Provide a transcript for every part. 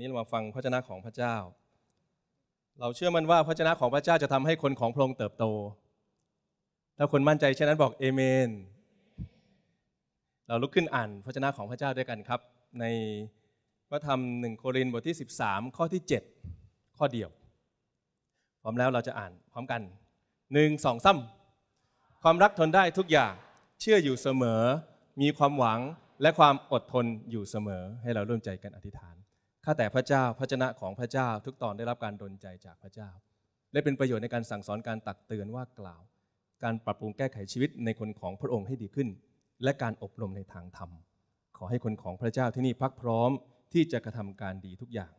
นี้เรามาฟังพระชนะของพระเจ้า เราเชื่อมั่นว่าพระชนะของพระเจ้าจะทำให้คนของพระองค์เติบโต ถ้าคนมั่นใจเช่นนั้นบอกเอเมน เราลุกขึ้นอ่านพระชนะของพระเจ้าด้วยกันครับ ในพระธรรมหนึ่งโครินธ์บทที่ 13 ข้อที่ 7 ข้อเดียว พร้อมแล้วเราจะอ่านพร้อมกันหนึ่งสองซ้ำความรักทนได้ทุกอย่างเชื่ออยู่เสมอมีความหวังและความอดทนอยู่เสมอให้เราร่วมใจกันอธิษฐานข้าแต่พระเจ้าพระชนะของพระเจ้าทุกตอนได้รับการดลใจจากพระเจ้า และเป็นประโยชน์ในการสั่งสอนการตักเตือนว่ากล่าว การปรับปรุงแก้ไขชีวิตในคนของพระองค์ให้ดีขึ้น และการอบรมในทางธรรม ขอให้คนของพระเจ้าที่นี่พักพร้อมที่จะกระทำการดีทุกอย่าง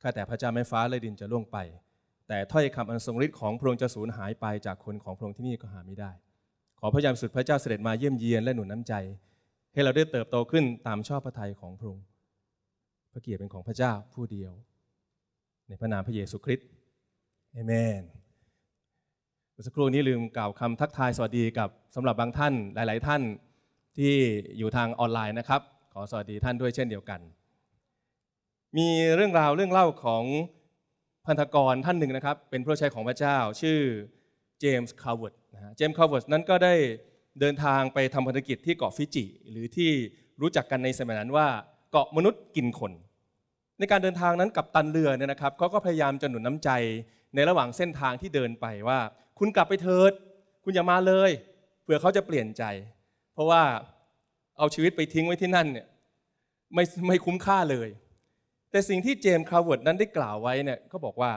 ข้าแต่พระเจ้าแม่ฟ้าและดินจะล่วงไป แต่ถ้อยคำอันทรงฤทธิ์ของพระองค์จะสูญหายไปจากคนของพระองค์ที่นี่ก็หาไม่ได้ ขอพระยามสุดพระเจ้าเสด็จมาเยี่ยมเยียนและหนุนน้ำใจ ให้เราได้เติบโตขึ้นตามชอบพระทัยของพระองค์ระเกียรติเป็นของพระเจ้าผู้เดียว ในพระนามพระเยซูคริสต์เอเมน่สักครู่นี้ลืมกล่าวคำทักทายสวัสดีกับสำหรับบางท่านหลาย ๆ ท่านที่อยู่ทางออนไลน์นะครับ ขอสวัสดีท่านด้วยเช่นเดียวกัน มีเรื่องราวเรื่องเล่าของพันธกรท่านหนึ่งนะครับ เป็นผู้ใช้ของพระเจ้าชื่อเจมส์ คาร์เวิร์ดนะฮะเจมส์ คาร์เวิร์ดนั้นก็ได้เดินทางไปทำพันธกิจที่เกาะฟิจิ หรือที่รู้จักกันในสมัยนั้นว่าเกาะมนุษย์กินคนในการเดินทางนั้นกับตันเรือเนี่ยนะครับเขาก็พยายามจะหนุนน้ำใจในระหว่างเส้นทางที่เดินไปว่า คุณกลับไปเถิดคุณอย่ามาเลยเผื่อเขาจะเปลี่ยนใจ เพราะว่าเอาชีวิตไปทิ้งไว้ที่นั่นเนี่ยไม่ไม่คุ้มค่าเลย แต่สิ่งที่เจมส์คาวเวิร์ดนั้นได้กล่าวไว้เนี่ยเขาบอกว่า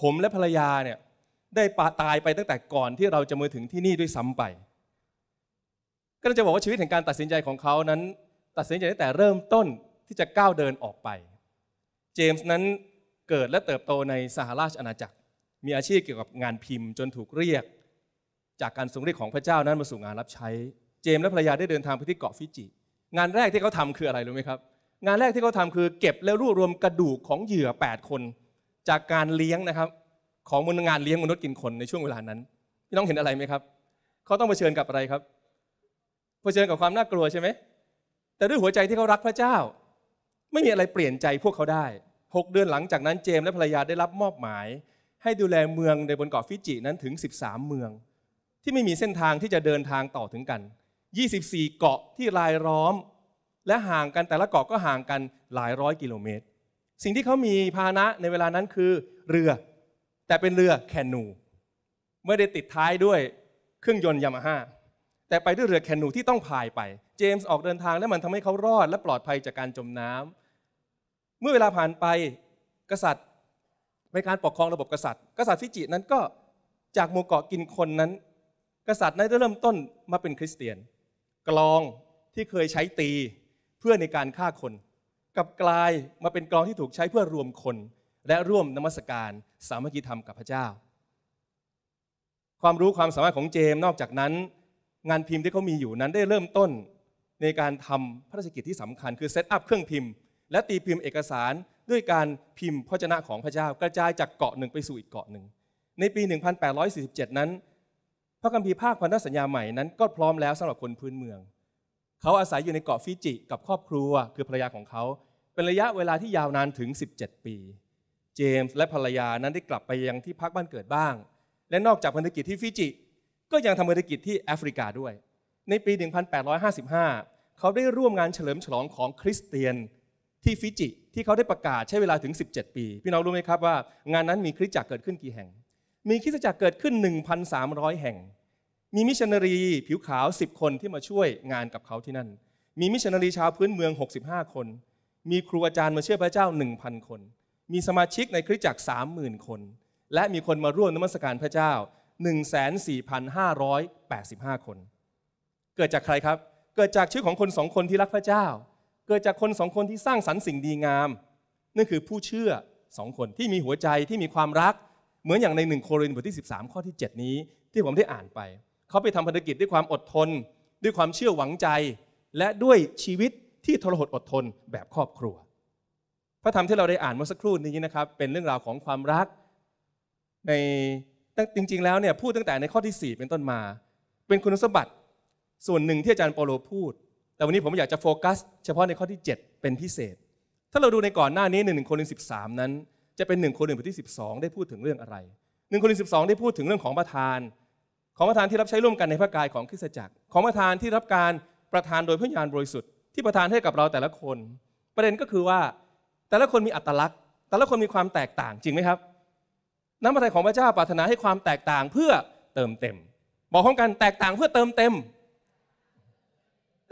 ผมและภรรยาเนี่ยได้ปาตายไปตั้งแต่ก่อนที่เราจะมาถึงที่นี่ด้วยซ้ำไป ก็จะบอกว่าชีวิตแห่งการตัดสินใจของเขานั้นตัดสินใจตั้งแต่เริ่มต้นที่จะก้าวเดินออกไปเจมส์นั้นเกิดและเติบโตในสหราชอาณาจักร มีอาชีพเกี่ยวกับงานพิมพ์จนถูกเรียก จากการทรงเรียกของพระเจ้านั้นมาสู่งานรับใช้ เจมส์และภรรยาได้เดินทางไปที่เกาะฟิจิ งานแรกที่เขาทาคืออะไรรู้ไหมครับ งานแรกที่เขาทาคือเก็บและรวบรวมกระดูกของเหยื่อ 8 คน จากการเลี้ยงนะครับของมนงานเลี้ยงมนุษย์กินคนในช่วงเวลานั้น พี่น้องเห็นอะไรไหมครับ เขาต้องเผชิญกับอะไรครับ เผชิญกับความน่ากลัวใช่ไหม แต่ด้วยหัวใจที่เขารักพระเจ้าไม่มีอะไรเปลี่ยนใจพวกเขาได้ 6 เดือนหลังจากนั้นเจมและภรรยาได้รับมอบหมาย ให้ดูแลเมืองในบนเกาะฟิจินั้นถึง 13 เมือง ที่ไม่มีเส้นทางที่จะเดินทางต่อถึงกัน 24 เกาะที่รายล้อม และห่างกันแต่ละเกาะก็ห่างกันหลายร้อยกิโลเมตร สิ่งที่เขามีพาหนะในเวลานั้นคือเรือ แต่เป็นเรือแคนูไม่ได้ติดท้ายด้วยเครื่องยนต์ยามาฮ่าแต่ไปด้วยเรือแคนูที่ต้องพายไปเจมส์ออกเดินทางและมันทำให้เขารอดและปลอดภัยจากการจมน้ำมื่อเวลาผ่านไปกษัตริย์ในการปกครองระบบกษัตริย์ กษัตริย์ฟิจินั้นก็จากหมู่เกาะกินคนนั้น กษัตริย์นั้นได้เริ่มต้นมาเป็นคริสเตียน กลองที่เคยใช้ตีเพื่อในการฆ่าคนกับกลายมาเป็นกลองที่ถูกใช้เพื่อรวมคน และร่วมนมัสการ สามัคคีธรรมกับพระเจ้า ความรู้ความสามารถของเจมนอกจากนั้น งานพิมพ์ที่เขามีอยู่นั้นได้เริ่มต้นในการทำพระราชกิจที่สำคัญคือเซตอัพเครื่องพิมพ์และตีพิมพ์เอกสารด้วยการพิมพ์พระชนะของพระเจ้ากระจายจากเกาะหนึ่งไปสู่อีกเกาะหนึ่ง ในปี 1847 นั้น พระคัมภีร์ภาคพันธสัญญาใหม่นั้นก็พร้อมแล้วสำหรับคนพื้นเมือง เขาอาศัยอยู่ในเกาะฟิจิ กับครอบครัว คือภรรยาของเขา เป็นระยะเวลาที่ยาวนานถึง 17 ปี เจมส์และภรรยานั้นได้กลับไปยังที่พักบ้านเกิดบ้าง และนอกจากพันธกิจที่ฟิจิก็ยังทำพันธกิจที่แอฟริกาด้วย ในปี 1855 เขาได้ร่วมงานเฉลิมฉลองของคริสเตียนที่ฟิจิ ที่เขาได้ประกาศใช้เวลาถึง 17 ปี พี่น้องรู้ไหมครับว่างานนั้นมีคริสตจักรเกิดขึ้นกี่แห่ง มีคริสตจักรเกิดขึ้น 1,300 แห่ง มีมิชชันนารีผิวขาว 10 คนที่มาช่วยงานกับเขาที่นั่น มีมิชชันนารีชาวพื้นเมือง 65 คน มีครูอาจารย์มาเชื่อพระเจ้า 1,000 คน มีสมาชิกในคริสตจักร30,000 คนและมีคนมาร่วมนมัสการพระเจ้า14,585คน เกิดจากใครครับเกิดจากชื่อของคนสองคนที่รักพระเจ้าเกิดจากคนสองคนที่สร้างสรรค์สิ่งดีงาม นั่นคือผู้เชื่อสองคนที่มีหัวใจที่มีความรัก เหมือนอย่างในหนึ่งโครินธ์บทที่13 ข้อที่ 7 นี้ ที่ผมได้อ่านไป เขาไปทำพันธกิจด้วยความอดทน ด้วยความเชื่อหวังใจ และด้วยชีวิตที่ทรหดอดทนแบบครอบครัวพระธรรมที่เราได้อ่านเมื่อสักครู่นี้นะครับเป็นเรื่องราวของความรัก ในจริง ๆแล้วเนี่ยพูดตั้งแต่ในข้อที่ 4 เป็นต้นมา เป็นคุณสมบัติส่วนหนึ่งที่อาจารย์เปโลพูดแต่วันนี้ผมอยากจะโฟกัส เฉพาะในข้อที่ 7 เป็นพิเศษ ถ้าเราดูในก่อนหน้านี้หนึ่งคนหนึ่งสินั้น จะเป็นหนึ่งคนหนึ่งที่12 ได้พูดถึงเรื่องอะไรหนึ่งคนหนึ่งสิได้พูดถึงเรื่องของประธาน ของประธานที่รับใช้ร่วมกันในพระกายของคริสตจักร ของประธานที่รับการประทานโดยพระญาณบริสุทธิ์ที่ประทานให้กับเราแต่ละคน ประเด็นก็คือว่าแต่ละคนมีอัตลักษณ์ แต่ละคนมีความแตกต่างจริงไหมครับน้ำพระทัยของพระเจ้าปรารถนาให้ความแตกต่างเพื่อเติมเต็มบอกพร้อมกันแตกต่างเพื่อเติมเต็ม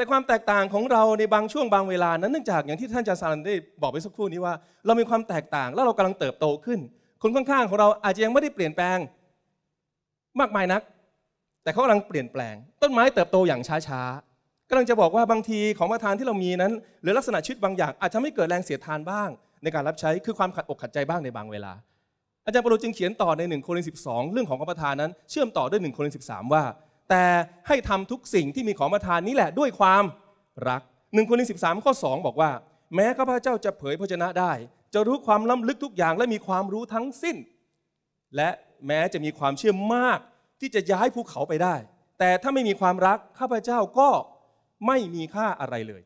แต่ความแตกต่างของเราในบางช่วงบางเวลานั้นเนื่องจากอย่างที่ท่านอาจารย์สารันได้บอกไปสักครู่นี้ว่า เรามีความแตกต่างแล้วเรากำลังเติบโตขึ้น คนข้างๆของเราอาจจะยังไม่ได้เปลี่ยนแปลงมากมายนัก แต่เขากำลังเปลี่ยนแปลง ต้นไม้เติบโตอย่างช้า ๆกำลังจะบอกว่าบางทีของประทานที่เรามีนั้น หรือลักษณะชีวิตบางอย่างอาจจะไม่เกิดแรงเสียดทานบ้าง ในการรับใช้คือความขัดอกขัดใจบ้างในบางเวลา อาจารย์ปรโลจึงเขียนต่อในหนึ่งโครินธ์องเรื่องของของประทานนั้น เชื่อมต่อด้วยหนึ่งโครินธ์ามว่าแต่ให้ทำทุกสิ่งที่มีของประทานนี้แหละด้วยความรักหนึ่งคนีนสิบสามข้อสองบอกว่า แม้ข้าพเจ้าจะเผยพระชนะได้ จะรู้ความล้ำลึกทุกอย่าง และมีความรู้ทั้งสิ้น และแม้จะมีความเชื่อมาก ที่จะย้ายภูเขาไปได้ แต่ถ้าไม่มีความรักข้าพเจ้าก็ไม่มีค่าอะไรเลย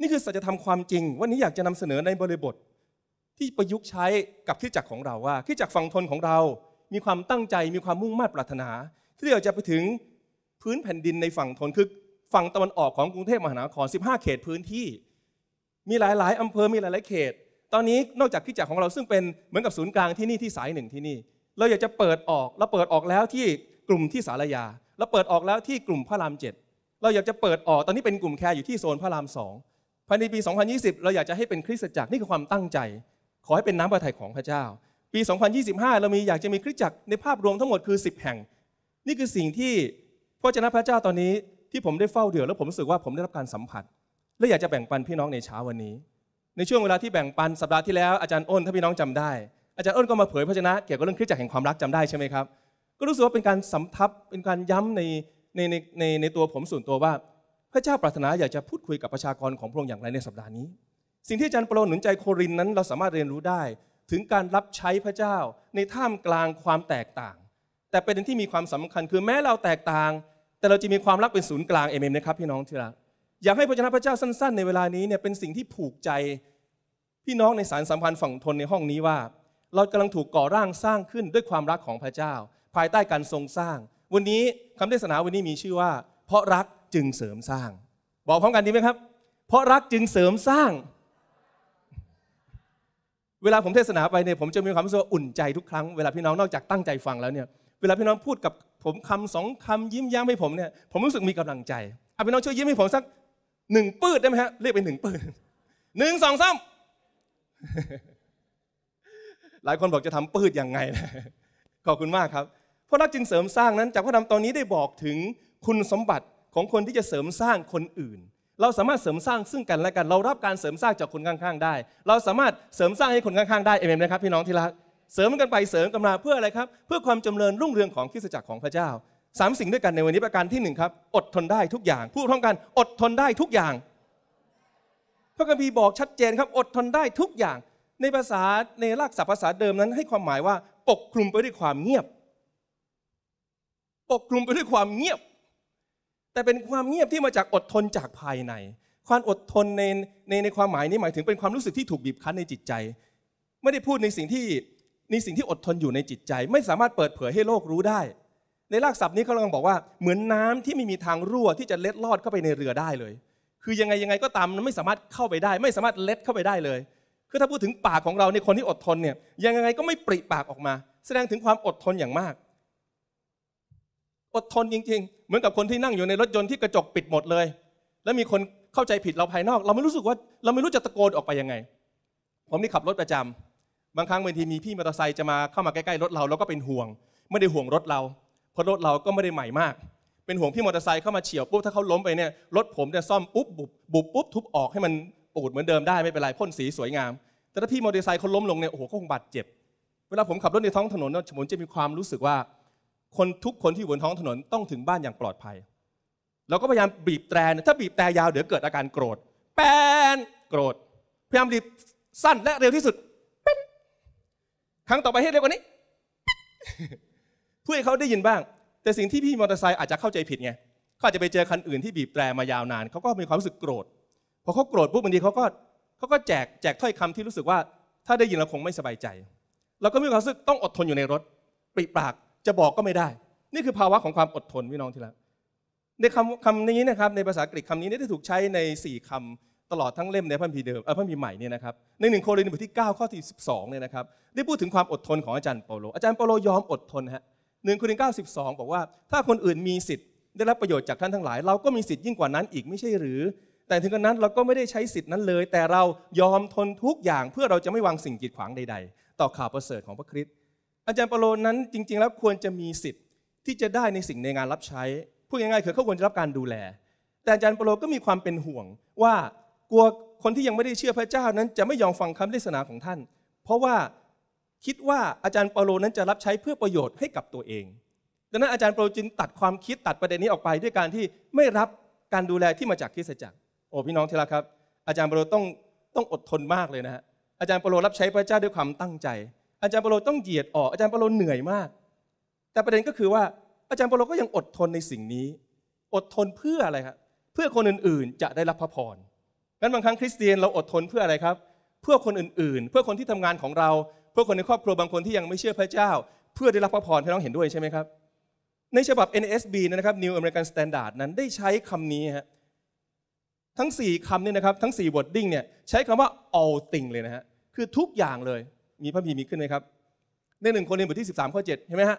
นี่คือสัจธรรมความจริงวันนี้อยากจะนำเสนอในบริบทที่ประยุกต์ใช้กับขี้จักของเราว่าขี้จักฝั่งทนของเรา มีความตั้งใจมีความมุ่งมั่นปรารถนา ที่เราจะไปถึงพื้นแผ่นดินในฝั่งทน คือฝั่งตะวันออกของกรุงเทพมหานคร 15 เขตพื้นที่ มีหลายๆอำเภอมีหลายๆเขต ตอนนี้นอกจากที่จักรของเราซึ่งเป็นเหมือนกับศูนย์กลางที่นี่ที่สายหนึ่งที่นี่เราอยากจะเปิดออกเราเปิดออกแล้วที่กลุ่มที่สารยาเราเปิดออกแล้วที่กลุ่มพระรามเจ็ดเราอยากจะเปิดออกตอนนี้เป็นกลุ่มแคร์อยู่ที่โซนพระรามสองภายในปี 2020 เราอยากจะให้เป็นคริสตจักรนี่คือความตั้งใจ ขอให้เป็นน้ำพระทัยของพระเจ้า ปี 2025 เรามีอยากจะมีคริสตจักรในภาพรวมทั้งหมดคือ 10 แห่ง นี่คือสิ่งที่พระเจ้าพระเจ้าตอนนี้ที่ผมได้เฝ้าเดือดแล้วผมรู้สึกว่าผมได้รับการสัมผัส และอยากจะแบ่งปันพี่น้องในเช้าวันนี้ ในช่วงเวลาที่แบ่งปันสัปดาห์ที่แล้วอาจารย์อ้นถ้าพี่น้องจำได้อาจารย์อ้นก็มาเผยพระชนะ เกี่ยวกับเรื่องคริสตจักรแห่งความรักจำได้ใช่ไหมครับก็รู้สึกว่าเป็นการสำทับเป็นการย้ำในในในในในตัวผมส่วนตัวว่า พระเจ้าปรารถนาอยากจะพูดคุยกับประชากรของพระองค์อย่างไรในสัปดาห์นี้ สิ่งที่อาจารย์โปรหนุนใจโครินนั้น เราสามารถเรียนรู้ได้ ถึงการรับใช้พระเจ้าในท่ามกลางความแตกต่าง แต่ประเด็นที่มีความสำคัญคือแม้เราแตกต่างแต่เราจะมีความรักเป็นศูนย์กลางเอเมนนะครับพี่น้องที่รักอยากให้พระเจ้าพระเจ้าสั้นๆ ในเวลานี้เนี่ยเป็นสิ่งที่ผูกใจพี่น้องในสารสัมพันธ์ฝั่งทนในห้องนี้ว่า เรากำลังถูกก่อร่างสร้างขึ้นด้วยความรักของพระเจ้า ภายใต้การทรงสร้าง วันนี้คำเทศนาวันนี้มีชื่อว่า เพราะรักจึงเสริมสร้าง บอกพร้อมกันดีไหมครับ เพราะรักจึงเสริมสร้าง เวลาผมเทศนาไปเนี่ยผมจะมีความรู้สึกอุ่นใจทุกครั้ง เวลาพี่น้องนอกจากตั้งใจฟังแล้วเนี่ยเวลาพี่น้องพูดกับผมคำสองคำยิ้มย้มให้ผมเนี่ย ผมรู้สึกมีกำลังใจเอาไปน้องช่วยยิ้มให้ผมสักหนึ่งปืดได้ไหมฮะเรียกเป็นหนึ่งปืดหนึ่งสองสามหลายคนบอกจะทำปืดยังไงนะขอบคุณมากครับพระรักจึงเสริมสร้างนั้นจากพระธรรมตอนนี้ได้บอกถึงคุณสมบัติของคนที่จะเสริมสร้างคนอื่น เราสามารถเสริมสร้างซึ่งกันและกันเรารับการเสริมสร้างจากคนข้าง ๆ ได้ เราสามารถเสริมสร้างให้คนข้างๆได้เอเมนไหมครับ พี่น้องที่รักเสริมกันไปเสริมกันมาเพื่ออะไรครับ เพื่อความจำเริญรุ่งเรืองของคริสตจักรของพระเจ้าสามสิ่งด้วยกันในวันนี้ประการที่หนึ่งครับอดทนได้ทุกอย่าง พูดพร้อมกันอดทนได้ทุกอย่างพระคัมภีร์บอกชัดเจนครับอดทนได้ทุกอย่าง ในภาษาในรากศัพท์ภาษาเดิมนั้นให้ความหมายว่า ปกคลุมไปด้วยความเงียบ ปกคลุมไปด้วยความเงียบ แต่เป็นความเงียบที่มาจากอดทนจากภายในความอดทนในในในความหมายนี้หมายถึงเป็นความรู้สึกที่ถูกบีบคั้นในจิตใจ ไม่ได้พูดในสิ่งที่ในสิ่งที่อดทนอยู่ในจิตใจ ไม่สามารถเปิดเผยให้โลกรู้ได้ ในรากศัพท์นี้เขากำลังบอกว่าเหมือนน้ำที่ไม่มีทางรั่วที่จะเล็ดลอดเข้าไปในเรือได้เลย คือยังไงยังไงก็ตามมันไม่สามารถเข้าไปได้ ไม่สามารถเล็ดเข้าไปได้เลยคือถ้าพูดถึงปากของเราในคนที่อดทนเนี่ย ยังไงก็ไม่ปริปากออกมา แสดงถึงความอดทนอย่างมาก อดทนจริงๆ เหมือนกับคนที่นั่งอยู่ในรถยนต์ที่กระจกปิดหมดเลย แล้วมีคนเข้าใจผิดเราภายนอก เราไม่รู้สึกว่าเราไม่รู้จะตะโกนออกไปยังไงผมนี่ขับรถประจำบางครั้งบางทีมีพี่มอเตอร์ไซค์จะมาเข้ามาใกล้ๆรถเราแล้วก็เป็นห่วง ไม่ได้ห่วงรถเรา เพราะรถเราก็ไม่ได้ใหม่มากเป็นห่วงพี่มอเตอร์ไซค์เข้ามาเฉียวปุ๊บถ้าเขาล้มไปเนี่ยรถผมจะซ่อมปุ๊บบุบบุบปุ๊บทุบออกให้มันปูดเหมือนเดิมได้ไม่เป็นไรพ่นสีสวยงาม แต่ถ้าพี่มอเตอร์ไซค์เขาล้มลงเนี่ยโอ้โหเขาคงบาดเจ็บเวลาผมขับรถในท้องถนนเนี่ยผมจะมีความรู้สึกว่า คนทุกคนที่อยู่บนท้องถนนต้องถึงบ้านอย่างปลอดภัย เราก็พยายามบีบแตรถ้าบีบแตรยาวเดี๋ยวเกิดอาการโกรธแปนโกรธพยายามบีบสั้นและเร็วที่สุดครั้งต่อไปให้เร็วกว่านี้เพื่อให้เขาได้ยินบ้าง แต่สิ่งที่พี่มอเตอร์ไซค์อาจจะเข้าใจผิดไง เขาอาจจะไปเจอคันอื่นที่บีบแตรมายาวนาน เขาก็มีความรู้สึกโกรธพอเขาโกรธปุ๊บบางทีเขาก็ เขาก็แจกแจกถ้อยคำที่รู้สึกว่า ถ้าได้ยินเราคงไม่สบายใจ เราก็มีความรู้สึกต้องอดทนอยู่ในรถ ปริปากจะบอกก็ไม่ได้ นี่คือภาวะของความอดทนพี่น้องที่รักในคำคำนี้นะครับในภาษากรีกคำนี้ได้ถูกใช้ใน4คำตลอดทั้งเล่มในพระมีเดิมเออพระพีใหม่เนี่ยนะครับในหนึ่งโครินธ์บทที่9ข้อที่12เนี่ยนะครับได้พูดถึงความอดทนของอาจารย์เปาโลอาจารย์เปาโลยอมอดทนฮะหนึ่งโครินธ์เก้าสิบสองบอกว่า ถ้าคนอื่นมีสิทธิ์ ได้รับประโยชน์จากท่านทั้งหลายเราก็มีสิทธิ์ยิ่งกว่านั้นอีกไม่ใช่หรือ แต่ถึงกระนั้นเราก็ไม่ได้ใช้สิทธิ์นั้นเลย แต่เรายอมทนทุกอย่าง เพื่อเราจะไม่วางสิ่งกีดขวางใด ๆ ต่อข่าวประเสริฐของพระคริสต์อาจารย์เปาโลนั้นจริงๆแล้วควรจะมีสิทธิ์ที่จะได้ในสิ่งในงานรับใช้พูดง่ายๆคือเขาควรจะรับการดูแล แต่อาจารย์เปาโลก็มีความเป็นห่วงว่ากลัวคนที่ยังไม่ได้เชื่อพระเจ้านั้นจะไม่ยอมฟังคำเทศนาของท่าน เพราะว่าคิดว่าอาจารย์เปาโลนั้นจะรับใช้เพื่อประโยชน์ให้กับตัวเองดังนั้นอาจารย์เปาโลจึงตัดความคิดตัดประเด็นนี้ออกไปด้วยการที่ไม่รับการดูแลที่มาจากคริสตจักร โอ้พี่น้องที่รครับ อาจารย์เปาโลต้อง ต้องอดทนมากเลยนะฮะอาจารย์เปาโลรับใช้พระเจ้าด้วยความตั้งใจ อาจารย์เปาโลต้องเหยียดออกอาจารย์เปาโลเหนื่อยมาก แต่ประเด็นก็คือว่าอาจารย์เปาโลก็ยังอดทนในสิ่งนี้ อดทนเพื่ออะไรครับเพื่อคนอื่น ๆ จะได้รับพระพรงั้นบางครั้งคริสเตียนเราอดทนเพื่ออะไรครับ เพื่อคนอื่นๆ เพื่อคนที่ทำงานของเรา เพื่อคนในครอบครัวบางคนที่ยังไม่เชื่อพระเจ้า เพื่อได้รับพระพรพี่น้องเห็นด้วยใช่ไหมครับ ในฉบับ n s b นะครับ New American Standard นั้นได้ใช้คำนี้ฮะทั้ง 4คำเนี่ยนะครับ ทั้ง4 w o ดดิ้งเนี่ยใช้คำว่า all thing เลยนะฮะคือทุกอย่างเลย มีพระบีมีขึ้นไหมครับในหนึ่งคนยนบทที่13ข้อ7เห็นไหมฮะ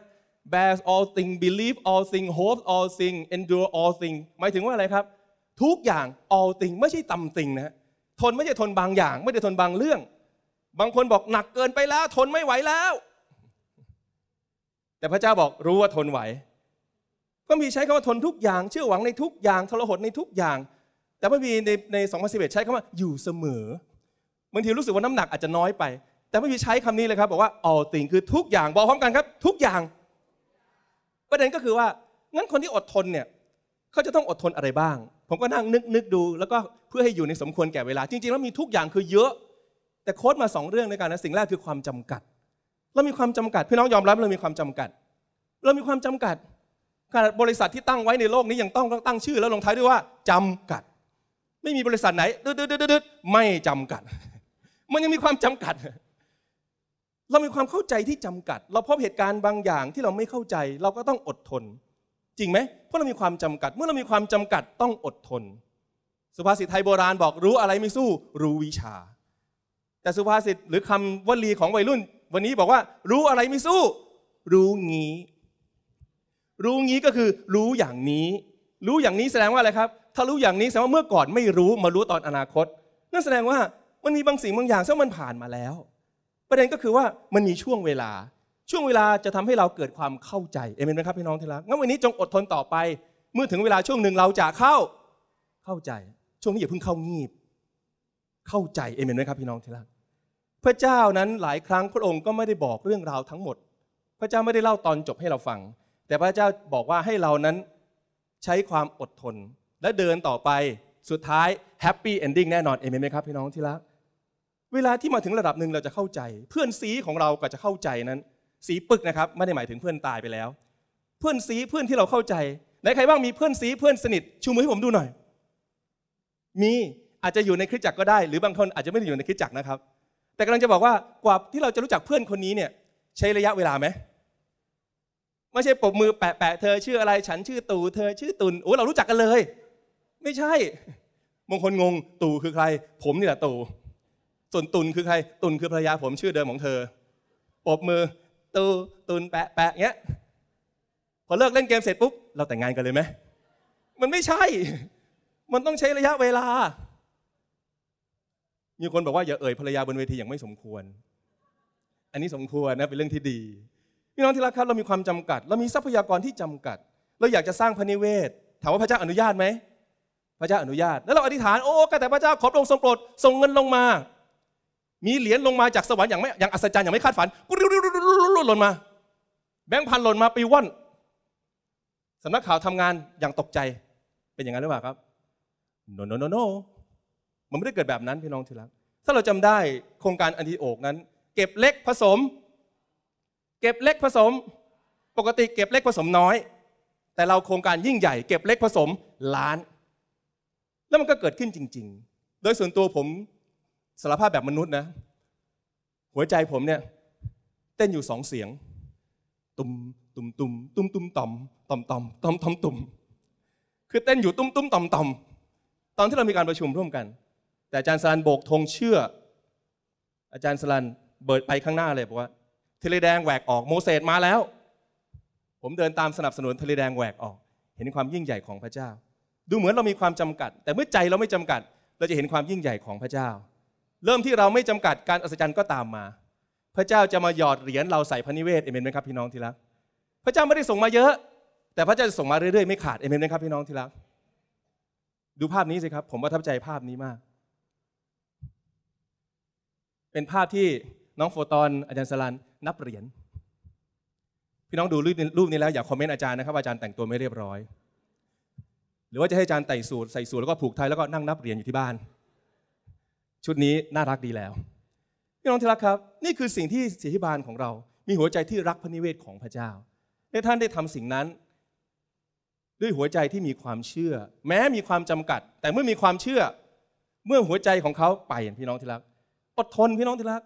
b e a r all thing believe all thing hope all thing endure all thing หมายถึงว่าอะไรครับทุกอย่าง all thing ไม่ใช่ตำติงนะ ทนไม่ใช่ทนบางอย่าง ไม่ได้ทนบางเรื่อง บางคนบอกหนักเกินไปแล้ว ทนไม่ไหวแล้ว แต่พระเจ้าบอกรู้ว่าทนไหว พระมีใช้คำว่าทนทุกอย่างเชื่อหวังในทุกอย่างทรหดในทุกอย่าง แต่พระมีในในสสองพันิบเอ็ดใช้คำว่าอยู่เสมอ บางทีรู้สึกว่าน้ำหนักอาจจะน้อยไป แต่พระมีใช้คำนี้เลยครับ บอกว่า all thing คือทุกอย่าง บอกพร้อมกันครับ ทุกอย่าง ประเด็นก็คือว่างั้นคนที่อดทนเนี่ยเขาจะต้องอดทนอะไรบ้างผมก็นั่งนึกนึกดูแล้วก็เพื่อให้อยู่ในสมควรแก่เวลา จริงๆแล้วมีทุกอย่างคือเยอะ แต่โค้ดมา2เรื่องในการนะสิ่งแรกคือความจำกัด เรามีความจำกัดพี่น้องยอมรับเรามีความจำกัด เรามีความจำกัดขนาดบริษัทที่ตั้งไว้ในโลกนี้ยังต้องตั้งชื่อ แล้วลงท้ายด้วยว่าจำกัด ไม่มีบริษัทไหนดืดดืดไม่จำกัด มันยังมีความจำกัด เรามีความเข้าใจที่จำกัด เราพบเหตุการณ์บางอย่างที่เราไม่เข้าใจ เราก็ต้องอดทนจริงไหมเพราะเรามีความจำกัดเมื่อเรามีความจำกัดต้องอดทน สุภาษิตไทยโบราณบอกรู้อะไรไม่สู้ รู้วิชา แต่สุภาษิตหรือคำวลีของวัยรุ่น วันนี้บอกว่ารู้อะไรไม่สู้ รู้งี้ รู้งี้ก็คือ รู้อย่างนี้ รู้อย่างนี้แสดงว่าอะไรครับ ถ้ารู้อย่างนี้แสดงว่าเมื่อก่อนไม่รู้ มารู้ตอนอนาคต นั่นแสดงว่า มันมีบางสิ่งบางอย่างซึ่งมันผ่านมาแล้ว ประเด็นก็คือว่ามันมีช่วงเวลาช่วงเวลาจะทำให้เราเกิดความเข้าใจเอเมนไหมครับพี่น้องที่รักงั้นวันนี้จงอดทนต่อไปเมื่อถึงเวลาช่วงหนึ่งเราจะเข้าเข้าใจ ช่วงนี้อย่าเพิ่งเข้างีบ เข้าใจเอเมนไหมครับพี่น้องที่รักพระเจ้านั้นหลายครั้งพระองค์ก็ไม่ได้บอกเรื่องราวทั้งหมด พระเจ้าไม่ได้เล่าตอนจบให้เราฟัง แต่พระเจ้าบอกว่าให้เรานั้นใช้ความอดทนและเดินต่อไปสุดท้ายแฮปปี้เอนดิ้งแน่นอนเอเมนไหมครับพี่น้องที่รักเวลาที่มาถึงระดับหนึ่งเราจะเข้าใจ เพื่อนซีของเราก็จะเข้าใจนั้นสีปึกนะครับ ไม่ได้หมายถึงเพื่อนตายไปแล้ว เพื่อนสีเพื่อนที่เราเข้าใจไหนใครบ้างมีเพื่อนสีเพื่อนสนิทชูมือให้ผมดูหน่อย มีอาจจะอยู่ในคริสตจักรก็ได้ หรือบางคนอาจจะไม่ได้อยู่ในคริสตจักรนะครับ แต่กำลังจะบอกว่ากว่าที่เราจะรู้จักเพื่อนคนนี้เนี่ย ใช้ระยะเวลาไหมไม่ใช่ปบมือแปะๆเธอ ชื่ออะไร ฉันชื่อตู่เธอ ชื่อตุนโอ้เรารู้จักกันเลย ไม่ใช่บางคนงงตู่คือใคร ผมนี่แหละตู่ส่วนตุนคือใครตุนคือภรรยาผมชื่อเดิมของเธอปบมือตูตูนแปะแปะเงี้ยพอเลิกเล่นเกมเสร็จปุ๊บเราแต่งงานกันเลยไหมมันไม่ใช่ มันต้องใช้ระยะเวลา มีคนบอกว่าอย่าเอ่ยภรรยาบนเวทีอย่างไม่สมควร อันนี้สมควรนะเป็นเรื่องที่ดี พี่น้องที่รักครับเรามีความจำกัดเรามีทรัพยากรที่จำกัด เราอยากจะสร้างพระนิเวศถามว่าพระเจ้าอนุญาตไหมพระเจ้าอนุญาตแล้วเราอธิษฐานโอ้ก็แต่พระเจ้าขอพระองค์ทรงโปรด ส่งเงินลงมา มีเหรียญลงมาจากสวรรค์อย่างไม่อย่างอัศจรรย์อย่างไม่คาดฝันดหล่นมาแบงค์พันหล่นมาปีว่อนสำนักข่าวทำงานอย่างตกใจเป็นอย่างนั้นหรือเปล่าครับโนโนโนโมันไม่ได้เกิดแบบนั้นพี่น้องที่รักถ้าเราจำได้โครงการอันดิโอกนั้น เก็บเล็กผสม เก็บเล็กผสม ปกติเก็บเล็กผสมน้อย แต่เราโครงการยิ่งใหญ่ เก็บเล็กผสมล้าน แล้วมันก็เกิดขึ้นจริง ๆ โดยส่วนตัวผมสารภาพแบบมนุษย์นะ หัวใจผมเนี่ยต้นอยู่สองเสียง ตุมตุมตุมตุมตุมต่ำต่ำต่ำต่ำต่มตุมคือเต้นอยู่ตุ้ม ตุ้มต่ำต่ำตอนที่เรามีการประชุมร่วมกัน แต่อาจารย์สลันโบกธงเชื่อ อาจารย์สลันเบิดไปข้างหน้าเลยบอกว่า ทะเลแดงแหวกออกโมเสสมาแล้ว ผมเดินตามสนับสนุนทะเลแดงแหวกออก เห็นความยิ่งใหญ่ของพระเจ้า ดูเหมือนเรามีความจำกัด แต่เมื่อใจเราไม่จำกัด เราจะเห็นความยิ่งใหญ่ของพระเจ้า เริ่มที่เราไม่จำกัด การอัศจรรย์ก็ตามมาพระเจ้าจะมาหยอดเหรียญเราใส่พระนิเวศเอเมนไหมครับพี่น้องที่รักพระเจ้าไม่ได้ส่งมาเยอะแต่พระเจ้าจะส่งมาเรื่อย ๆ ไม่ขาดเอเมนไหมครับพี่น้องที่รักดูภาพนี้สิครับ ผมประทับใจภาพนี้มาก เป็นภาพที่น้องโฟตอนอาจารย์สลันนับเหรียญ พี่น้องดูรูปนี้แล้วอย่าคอมเมนต์อาจารย์นะครับอาจารย์แต่งตัวไม่เรียบร้อย หรือว่าจะให้อาจารย์ใส่สูตรใส่สูตรแล้วก็ผูกไทยแล้วก็นั่งนับเหรียญอยู่ที่บ้าน ชุดนี้น่ารักดีแล้วพี่น้องที่รักครับ นี่คือสิ่งที่สิทิบาลของเรา มีหัวใจที่รักพระนิเวศของพระเจ้าและท่านได้ทำสิ่งนั้นด้วยหัวใจที่มีความเชื่อ แม้มีความจำกัดแต่เมื่อมีความเชื่อ เมื่อหัวใจของเขาไปพี่น้องที่รักอดทนพี่น้องที่รัก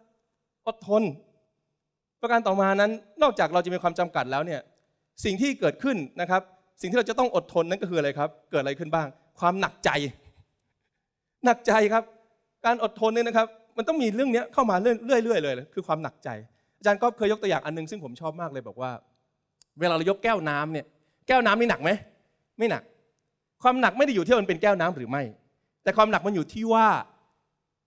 อดทน ประการต่อมานั้น นอกจากเราจะมีความจำกัดแล้วเนี่ย สิ่งที่เกิดขึ้นนะครับ สิ่งที่เราจะต้องอดทนนั่นก็คืออะไรครับ เกิดอะไรขึ้นบ้าง ความหนักใจหนักใจครับ การอดทนเนี่ยนะครับมันต้องมีเรื่องนี้เข้ามาเรื่อยๆเลยคือความหนักใจอาจารย์ก็เคยยกตัวอย่างอันนึงซึ่งผมชอบมากเลย บอกว่า เวลาเรายกแก้วน้ำเนี่ยแก้วน้ำนี่หนักไหมไม่หนัก ความหนักไม่ได้อยู่ที่มันเป็นแก้วน้ำหรือไม่ แต่ความหนักมันอยู่ที่ว่า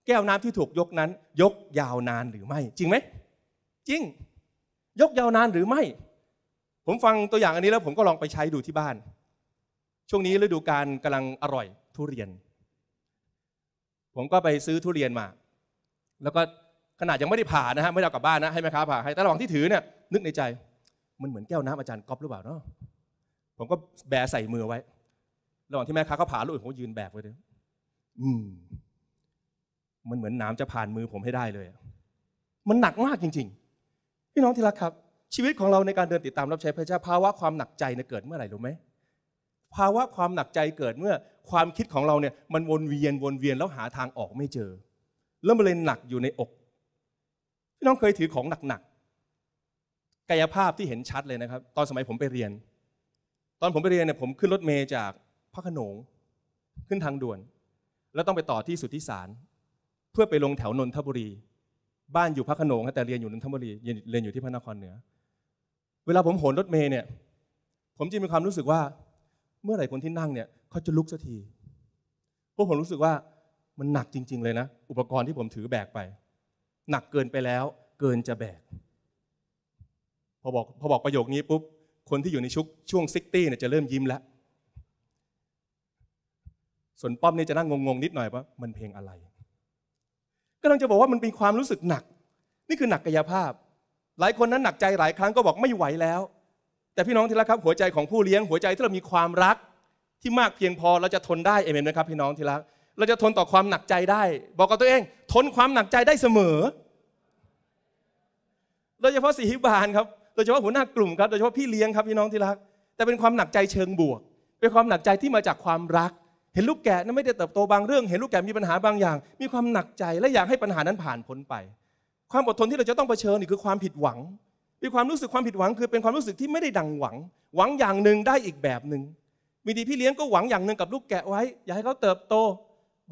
แก้วน้ำที่ถูกยกนั้น ยกยาวนานหรือไม่ จริงไหมจริง ยกยาวนานหรือไม่ ผมฟังตัวอย่างอันนี้แล้วผมก็ลองไปใช้ดูที่บ้าน ช่วงนี้ฤดูกาลกำลังอร่อยทุเรียน ผมก็ไปซื้อทุเรียนมาแล้วก็ขนาดยังไม่ได้ผ่านะฮะไม่ได้ากลับบ้านนะให้แม่ค้าผ่า ให้แต่ระหว่างที่ถือเนี่ย นึกในใจ มันเหมือนแก้วน้ำอาจารย์ก๊อปหรือเปล่าเนาะผมก็แบใส่มือไว้ระหว่างที่แม่ค้าเขาผ่าลูกผมยืนแบกไว้เลยอืมมันเหมือนน้ำจะผ่านมือผมให้ได้เลยมันหนักมากจริงๆพี่น้องที่รักครับ ชีวิตของเราในการเดินติดตามรับใช้พระเจ้าภาวะความหนักใจเนี่ยเกิดเมื่อไหร่รู้ไหมภาวะความหนักใจเกิดเมื่อ ความคิดของเราเนี่ย มันวนเวียนวนเวียนแล้วหาทางออกไม่เจอแล้วมันเลยหนักอยู่ในอกพี่น้องเคยถือของหนักๆกายภาพที่เห็นชัดเลยนะครับตอนสมัยผมไปเรียน ตอนผมไปเรียนเนี่ยผมขึ้นรถเมย์จากพระขนงขึ้นทางด่วน แล้วต้องไปต่อที่สุทธิสาร เพื่อไปลงแถวนนทบุรี บ้านอยู่พระขนงแต่เรียนอยู่นนทบุรีเรียนอยู่ที่พระนครเหนือ เวลาผมโหนรถเมย์เนี่ย ผมจึงมีความรู้สึกว่า เมื่อไหร่คนที่นั่งเนี่ยเขาจะลุกสักทีเพราะผมรู้สึกว่ามันหนักจริงๆเลยนะ อุปกรณ์ที่ผมถือแบกไป หนักเกินไปแล้ว เกินจะแบกพอบอกพอบอกประโยคนี้ปุ๊บคนที่อยู่ในชุกช่วงซิกตี้เนี่ยจะเริ่มยิ้มแล้วส่วนป้อมนี่จะนั่งงงๆ นิดหน่อยว่ามันเพลงอะไรกตลังจะบอกว่ามันเป็นความรู้สึกหนัก นี่คือหนักกายภาพ หลายคนนั้นหนักใจหลายครั้งก็บอกไม่ไหวแล้ว แต่พี่น้องที่รักครับ หัวใจของผู้เลี้ยง หัวใจที่เรามีความรัก ที่มากเพียงพอเราจะทนได้เอเมนไหมครับพี่น้องที่รักเราจะทนต่อความหนักใจได้ บอกกับตัวเอง ทนความหนักใจได้เสมอโดยเฉพาะสีหิบาลครับโดยเฉพาะหัวหน้ากลุ่มครับโดยเฉพาะพี่เลี้ยงครับพี่น้องที่รักแต่เป็นความหนักใจเชิงบวก เป็นความหนักใจที่มาจากความรัก เห็นลูกแกะนั้นไม่ได้เติบโตบางเรื่องเห็นลูกแกะมีปัญหาบางอย่าง มีความหนักใจและอยากให้ปัญหานั้นผ่านพ้นไป ความอดทนที่เราจะต้องเผชิญนี่คือความผิดหวัง มีความรู้สึกความผิดหวังคือ เป็นความรู้สึกที่ไม่ได้ดังหวัง หวังอย่างหนึ่งได้อีกแบบหนึ่งมีดีพี่เลี้ยงก็หวังอย่างหนึ่งกับลูกแกะไว้ อยากให้เขาเติบโต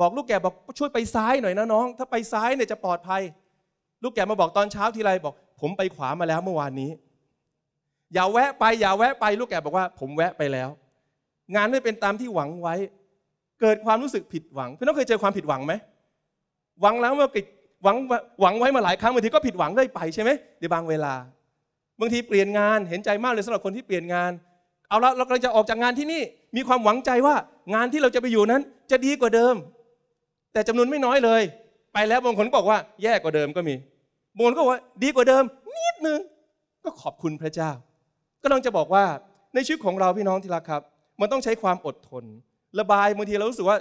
บอกลูกแก่บอกช่วยไปซ้ายหน่อยนะ น้อง ถ้าไปซ้ายเนี่ยจะปลอดภัย ลูกแก่มาบอกตอนเช้าทีไรบอก ผมไปขวามาแล้วเมื่อวานนี้ อย่าแวะไปอย่าแวะ ไปลูกแก่บอกว่าผมแวะไปแล้ว งานไม่เป็นตามที่หวังไว้ เกิดความรู้สึกผิดหวังพี่น้องเคยเจอความผิดหวังไหมหวังแล้วเมื่อกิดหวังหวังไว้มาหลายครั้งบางทีก็ผิดหวังได้ไปใช่ไหมในบางเวลา บางทีเปลี่ยนงานเห็นใจมากเลยสำหรับคนที่เปลี่ยนงาน เอาละเรากำลังจะออกจากงานที่นี่ มีความหวังใจว่า งานที่เราจะไปอยู่นั้นจะดีกว่าเดิมแต่จำนวนไม่น้อยเลย ไปแล้วบางคนบอกว่าแย่กว่าเดิมก็มีบางคนก็ว่า ดีกว่าเดิมนิดนึงก็ขอบคุณพระเจ้า ก็ลองจะบอกว่าในชีวิตของเราพี่น้องที่รักครับ มันต้องใช้ความอดทน ระบายบางทีเรารู้สึกว่า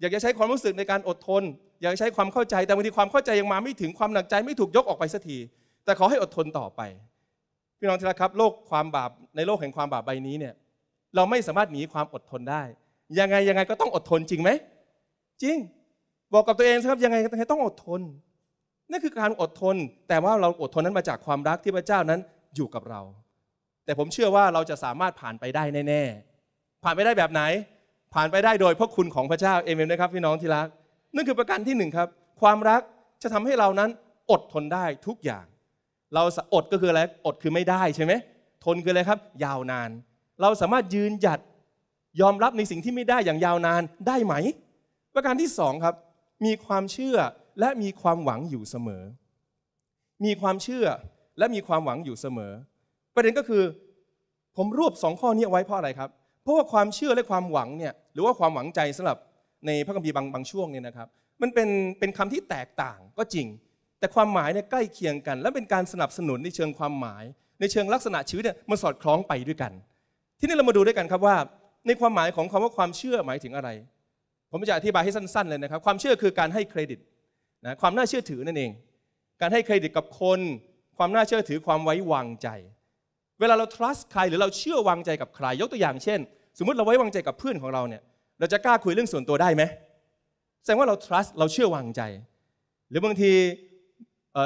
อยากจะใช้ความรู้สึกในการอดทน อยากใช้ความเข้าใจ แต่บางทีความเข้าใจยังมาไม่ถึงความหนักใจไม่ถูกยกออกไปสักทีแต่ขอให้อดทนต่อไป พี่น้องที่รักครับ โลกความบาปในโลกแห่งความบาปใบนี้เนี่ย เราไม่สามารถหนีความอดทนได้ยังไงยังไงก็ต้องอดทนจริงไหมจริงบอกกับตัวเองนะครับยังไงต้องอดทนนั่นคือการอดทน แต่ว่าเราอดทนนั้นมาจากความรักที่พระเจ้านั้นอยู่กับเรา แต่ผมเชื่อว่าเราจะสามารถผ่านไปได้แน่ๆผ่านไปได้แบบไหน ผ่านไปได้โดยพระคุณของพระเจ้าเอเมนนะครับ พี่น้องที่รักนั่นคือประการที่หนึ่งครับความรักจะทำให้เรานั้นอดทนได้ทุกอย่าง เราอดก็คืออะไรอดคือไม่ได้ใช่ไหมทนคืออะไรครับ ยาวนาน เราสามารถยืนหยัดยอมรับในสิ่งที่ไม่ได้อย่างยาวนานได้ไหม ประการที่สองครับมีความเชื่อและมีความหวังอยู่เสมอ มีความเชื่อและมีความหวังอยู่เสมอ ประเด็นก็คือผมรวบสองข้อนี้ไว้เพราะอะไรครับเพราะว่าความเชื่อและความหวังเนี่ยหรือว่าความหวังใจสำหรับในพระคัมภีร์บางบางช่วงเนี่ยนะครับ มันเป็นเป็นคำที่แตกต่างก็จริง แต่ความหมายเนี่ยใกล้เคียงกัน และเป็นการสนับสนุนในเชิงความหมาย ในเชิงลักษณะชีวิตเนี่ยมันสอดคล้องไปด้วยกัน ที่นี่เรามาดูด้วยกันครับว่า ในความหมายของคำว่าความเชื่อหมายถึงอะไรผมจะอธิบายให้สั้นๆเลยนะครับความเชื่อคือการให้เครดิตนะความน่าเชื่อถือนั่นเอง การให้เครดิตกับคน ความน่าเชื่อถือความไว้วางใจ เวลาเรา trust ใครหรือเราเชื่อวางใจกับใครยกตัวอย่างเช่น สมมติเราไว้วางใจกับเพื่อนของเราเนี่ยเราจะกล้าคุยเรื่องส่วนตัวได้ไหมแสดงว่าเรา trust เราเชื่อวางใจ หรือบางที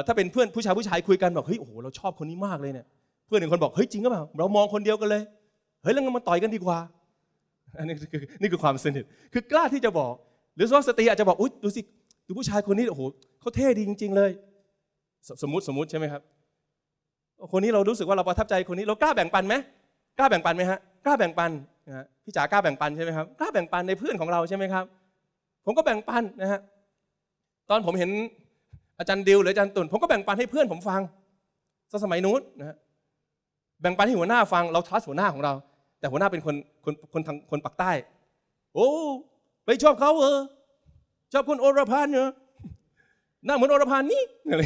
ถ้าเป็นเพื่อนผู้ชายผู้ชายคุยกันบอกเฮ้ยโอ้โหเราชอบคนนี้มากเลยเนี่ยเพื่อนหนึ่งคนบอกเฮ้ยจริงก็เปล่า เรามองคนเดียวกันเลยเฮ้ยแล้วงั้นมาต่อยกันดีกว่าอันนี้คือนี่คือความสนิทคือกล้าที่จะบอก หรือว่าสตรีอาจจะบอกอุ้ยดูสิดูผู้ชายคนนี้โอ้โหเขาเท่ดีจริง ๆ เลยสมมติสมมติใช่ไหมครับคนนี้เรารู้สึกว่าเราประทับใจคนนี้ เรากล้าแบ่งปันไหมกล้าแบ่งปันไหมฮะกล้าแบ่งปันนะฮะพี่จ๋ากล้าแบ่งปันใช่ไหมครับกล้าแบ่งปันในเพื่อนของเราใช่ไหมครับ ผมก็แบ่งปันนะฮะตอนผมเห็นอาจารย์ดิวหรืออาจารย์ตุ่นผมก็แบ่งปันให้เพื่อนผมฟังสมัยนู้นนะฮะแบ่งปันให้หัวหน้าฟัง เราทัสหัวหน้าของเราแต่หัวหน้าเป็นคนคนคนทางคนปักใต้ โอ้ไปชอบเขาเออชอบคุณโอรพันเนอะหน้าเหมือนโอรพันนี่อะไร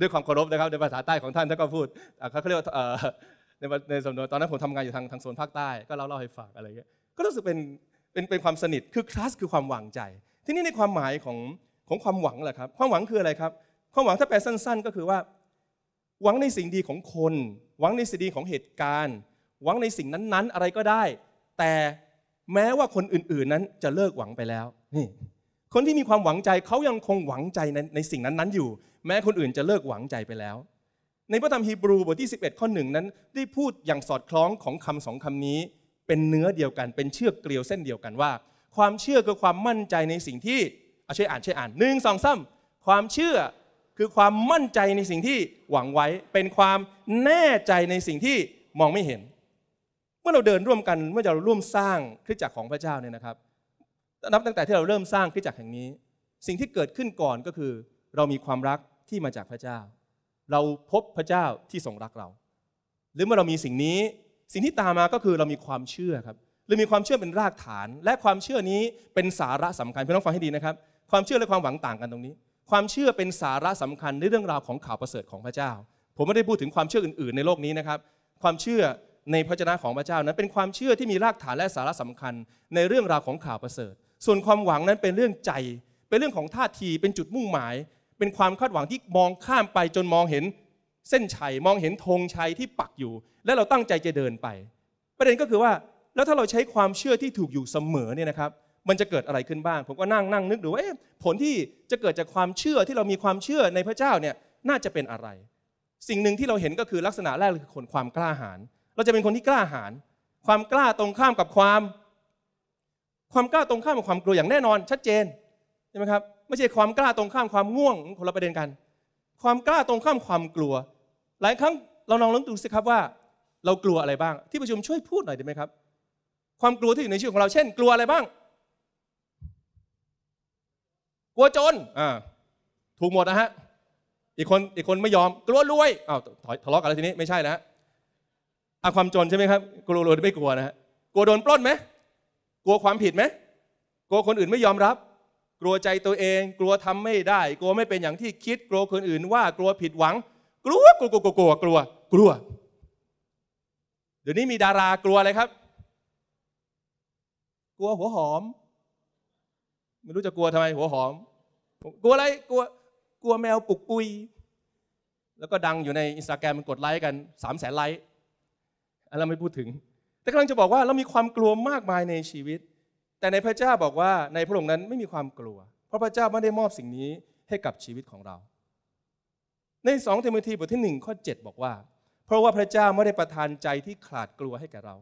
ด้วยความเคารพนะครับในภาษาใต้ของท่านท่านก็พูดเขาเรียกว่าในในสำนวนตอนนั้นผมทำงานอยู่ทางทางโซนภาคใต้ก็เล่าเล่าให้ฟังอะไรเงี้ยก็รู้สึกเป็นเป็นเป็นความสนิทคือคลาสคือความหวังใจ ที่นี่ในความหมายของของความหวังแหละครับความหวังคืออะไรครับ ความหวังถ้าแปลสั้น ๆ ก็คือว่า หวังในสิ่งดีของคน หวังในสิ่งดีของเหตุการณ์หวังในสิ่งนั้นๆอะไรก็ได้ แต่แม้ว่าคนอื่นๆนั้นจะเลิกหวังไปแล้ว นี่ คนที่มีความหวังใจเขายังคงหวังใจในในสิ่งนั้นๆอยู่ แม้คนอื่นจะเลิกหวังใจไปแล้ว ในพระธรรมฮีบรูบทที่11 ข้อหนึ่งนั้นได้พูดอย่างสอดคล้องของคำสองคำนี้ เป็นเนื้อเดียวกันเป็นเชือกเกลียวเส้นเดียวกันว่า ความเชื่อคือความมั่นใจในสิ่งที่เอาช่วยอ่านช่วยอ่านหนึ่งสองสามความเชื่อคือความมั่นใจในสิ่งที่หวังไว้ เป็นความแน่ใจในสิ่งที่มองไม่เห็นเมื่อเราเดินร่วมกันเมื่อเราร่วมสร้างคริสตจักรของพระเจ้าเนี่ยนะครับ นับตั้งแต่ที่เราเริ่มสร้างคริสตจักรแห่งนี้ สิ่งที่เกิดขึ้นก่อนก็คือ เรามีความรักที่มาจากพระเจ้า เราพบพระเจ้าที่ทรงรักเรา หรือเมื่อเรามีสิ่งนี้สิ่งที่ตามมาก็คือเรามีความเชื่อครับหรือมีความเชื่อเป็นรากฐาน และความเชื่อนี้เป็นสาระสำคัญเพื่อนต้องฟังให้ดีนะครับ ความเชื่อและความหวังต่างกันตรงนี้ ความเชื่อเป็นสาระสำคัญในเรื่องราวของข่าวประเสริฐของพระเจ้า ผมไม่ได้พูดถึงความเชื่ออื่นๆ ในโลกนี้นะครับ ความเชื่อในพระเจ้าของพระเจ้านั้นเป็นความเชื่อที่มีรากฐานและสาระสำคัญ ในเรื่องราวของข่าวประเสริฐ ส่วนความหวังนั้นเป็นเรื่องใจ เป็นเรื่องของท่าทีเป็นจุดมุ่งหมาย เป็นความคาดหวังที่มองข้ามไปจนมองเห็นเส้นชัยมองเห็นธงชัยที่ปักอยู่ และเราตั้งใจจะเดินไป ประเด็นก็คือว่าแล้วถ้าเราใช้ความเชื่อที่ถูกอยู่เสมอเนี่ยนะครับ มันจะเกิดอะไรขึ้นบ้างผมก็นั่งนั่งนึกดูว่าผลที่จะเกิดจากความเชื่อที่เรามีความเชื่อในพระเจ้าเนี่ยน่าจะเป็นอะไร สิ่งหนึ่งที่เราเห็นก็คือลักษณะแรกคือคนความกล้าหาญเราจะเป็นคนที่กล้าหาญความกล้าตรงข้ามกับความ ความกล้าตรงข้ามกับความกลัวอย่างแน่นอน ชัดเจนใช่ไหมครับไม่ใช่ความกล้าตรงข้ามความง่วงคนละประเด็นกัน ความกล้าตรงข้ามความกลัว หลายครั้งเราลองลองดูสิครับว่า เรากลัวอะไรบ้างที่ประชุมช่วยพูดหน่อยได้ไหมครับ ความกลัวที่อยู่ในชีวิตของเราเช่น กลัวอะไรบ้าง กลัวจนอ่าถูกหมดนะฮะอีกคนอีกคนไม่ยอมกลัวรวยอ้าวทะเลาะกันแล้วทีนี้ไม่ใช่นะอาความจนใช่ไหมครับ กลัวโดนไม่กลัวนะฮะกลัวโดนปล้นไหมกลัวความผิดไหมกลัวคนอื่นไม่ยอมรับ กลัวใจตัวเอง กลัวทำไม่ได้ กลัวไม่เป็นอย่างที่คิดกลัวคนอื่นว่ากลัวผิดหวัง กลัวกลัวกลัวกลัวกลัวกลัวเดี๋ยวนี้มีดารากลัวอะไรครับ กลัวหัวหอมไม่รู้จะกลัวทำไม หัวหอม กลัวอะไร กลัวกลัวแมวปุกปุยแล้วก็ดังอยู่ในอินสตาแกรมมันกดไลค์กันสามแสนไลค์เราไม่พูดถึง แต่กำลังจะบอกว่าเรามีความกลัวมากมายในชีวิต แต่ในพระเจ้าบอกว่าในพระองค์นั้นไม่มีความกลัว เพราะพระเจ้าไม่ได้มอบสิ่งนี้ให้กับชีวิตของเรา ในสองเทมธีบทที่ 1 ข้อ 7 บอกว่า เพราะว่าพระเจ้าไม่ได้ประทานใจที่ขาดกลัวให้แก่เรา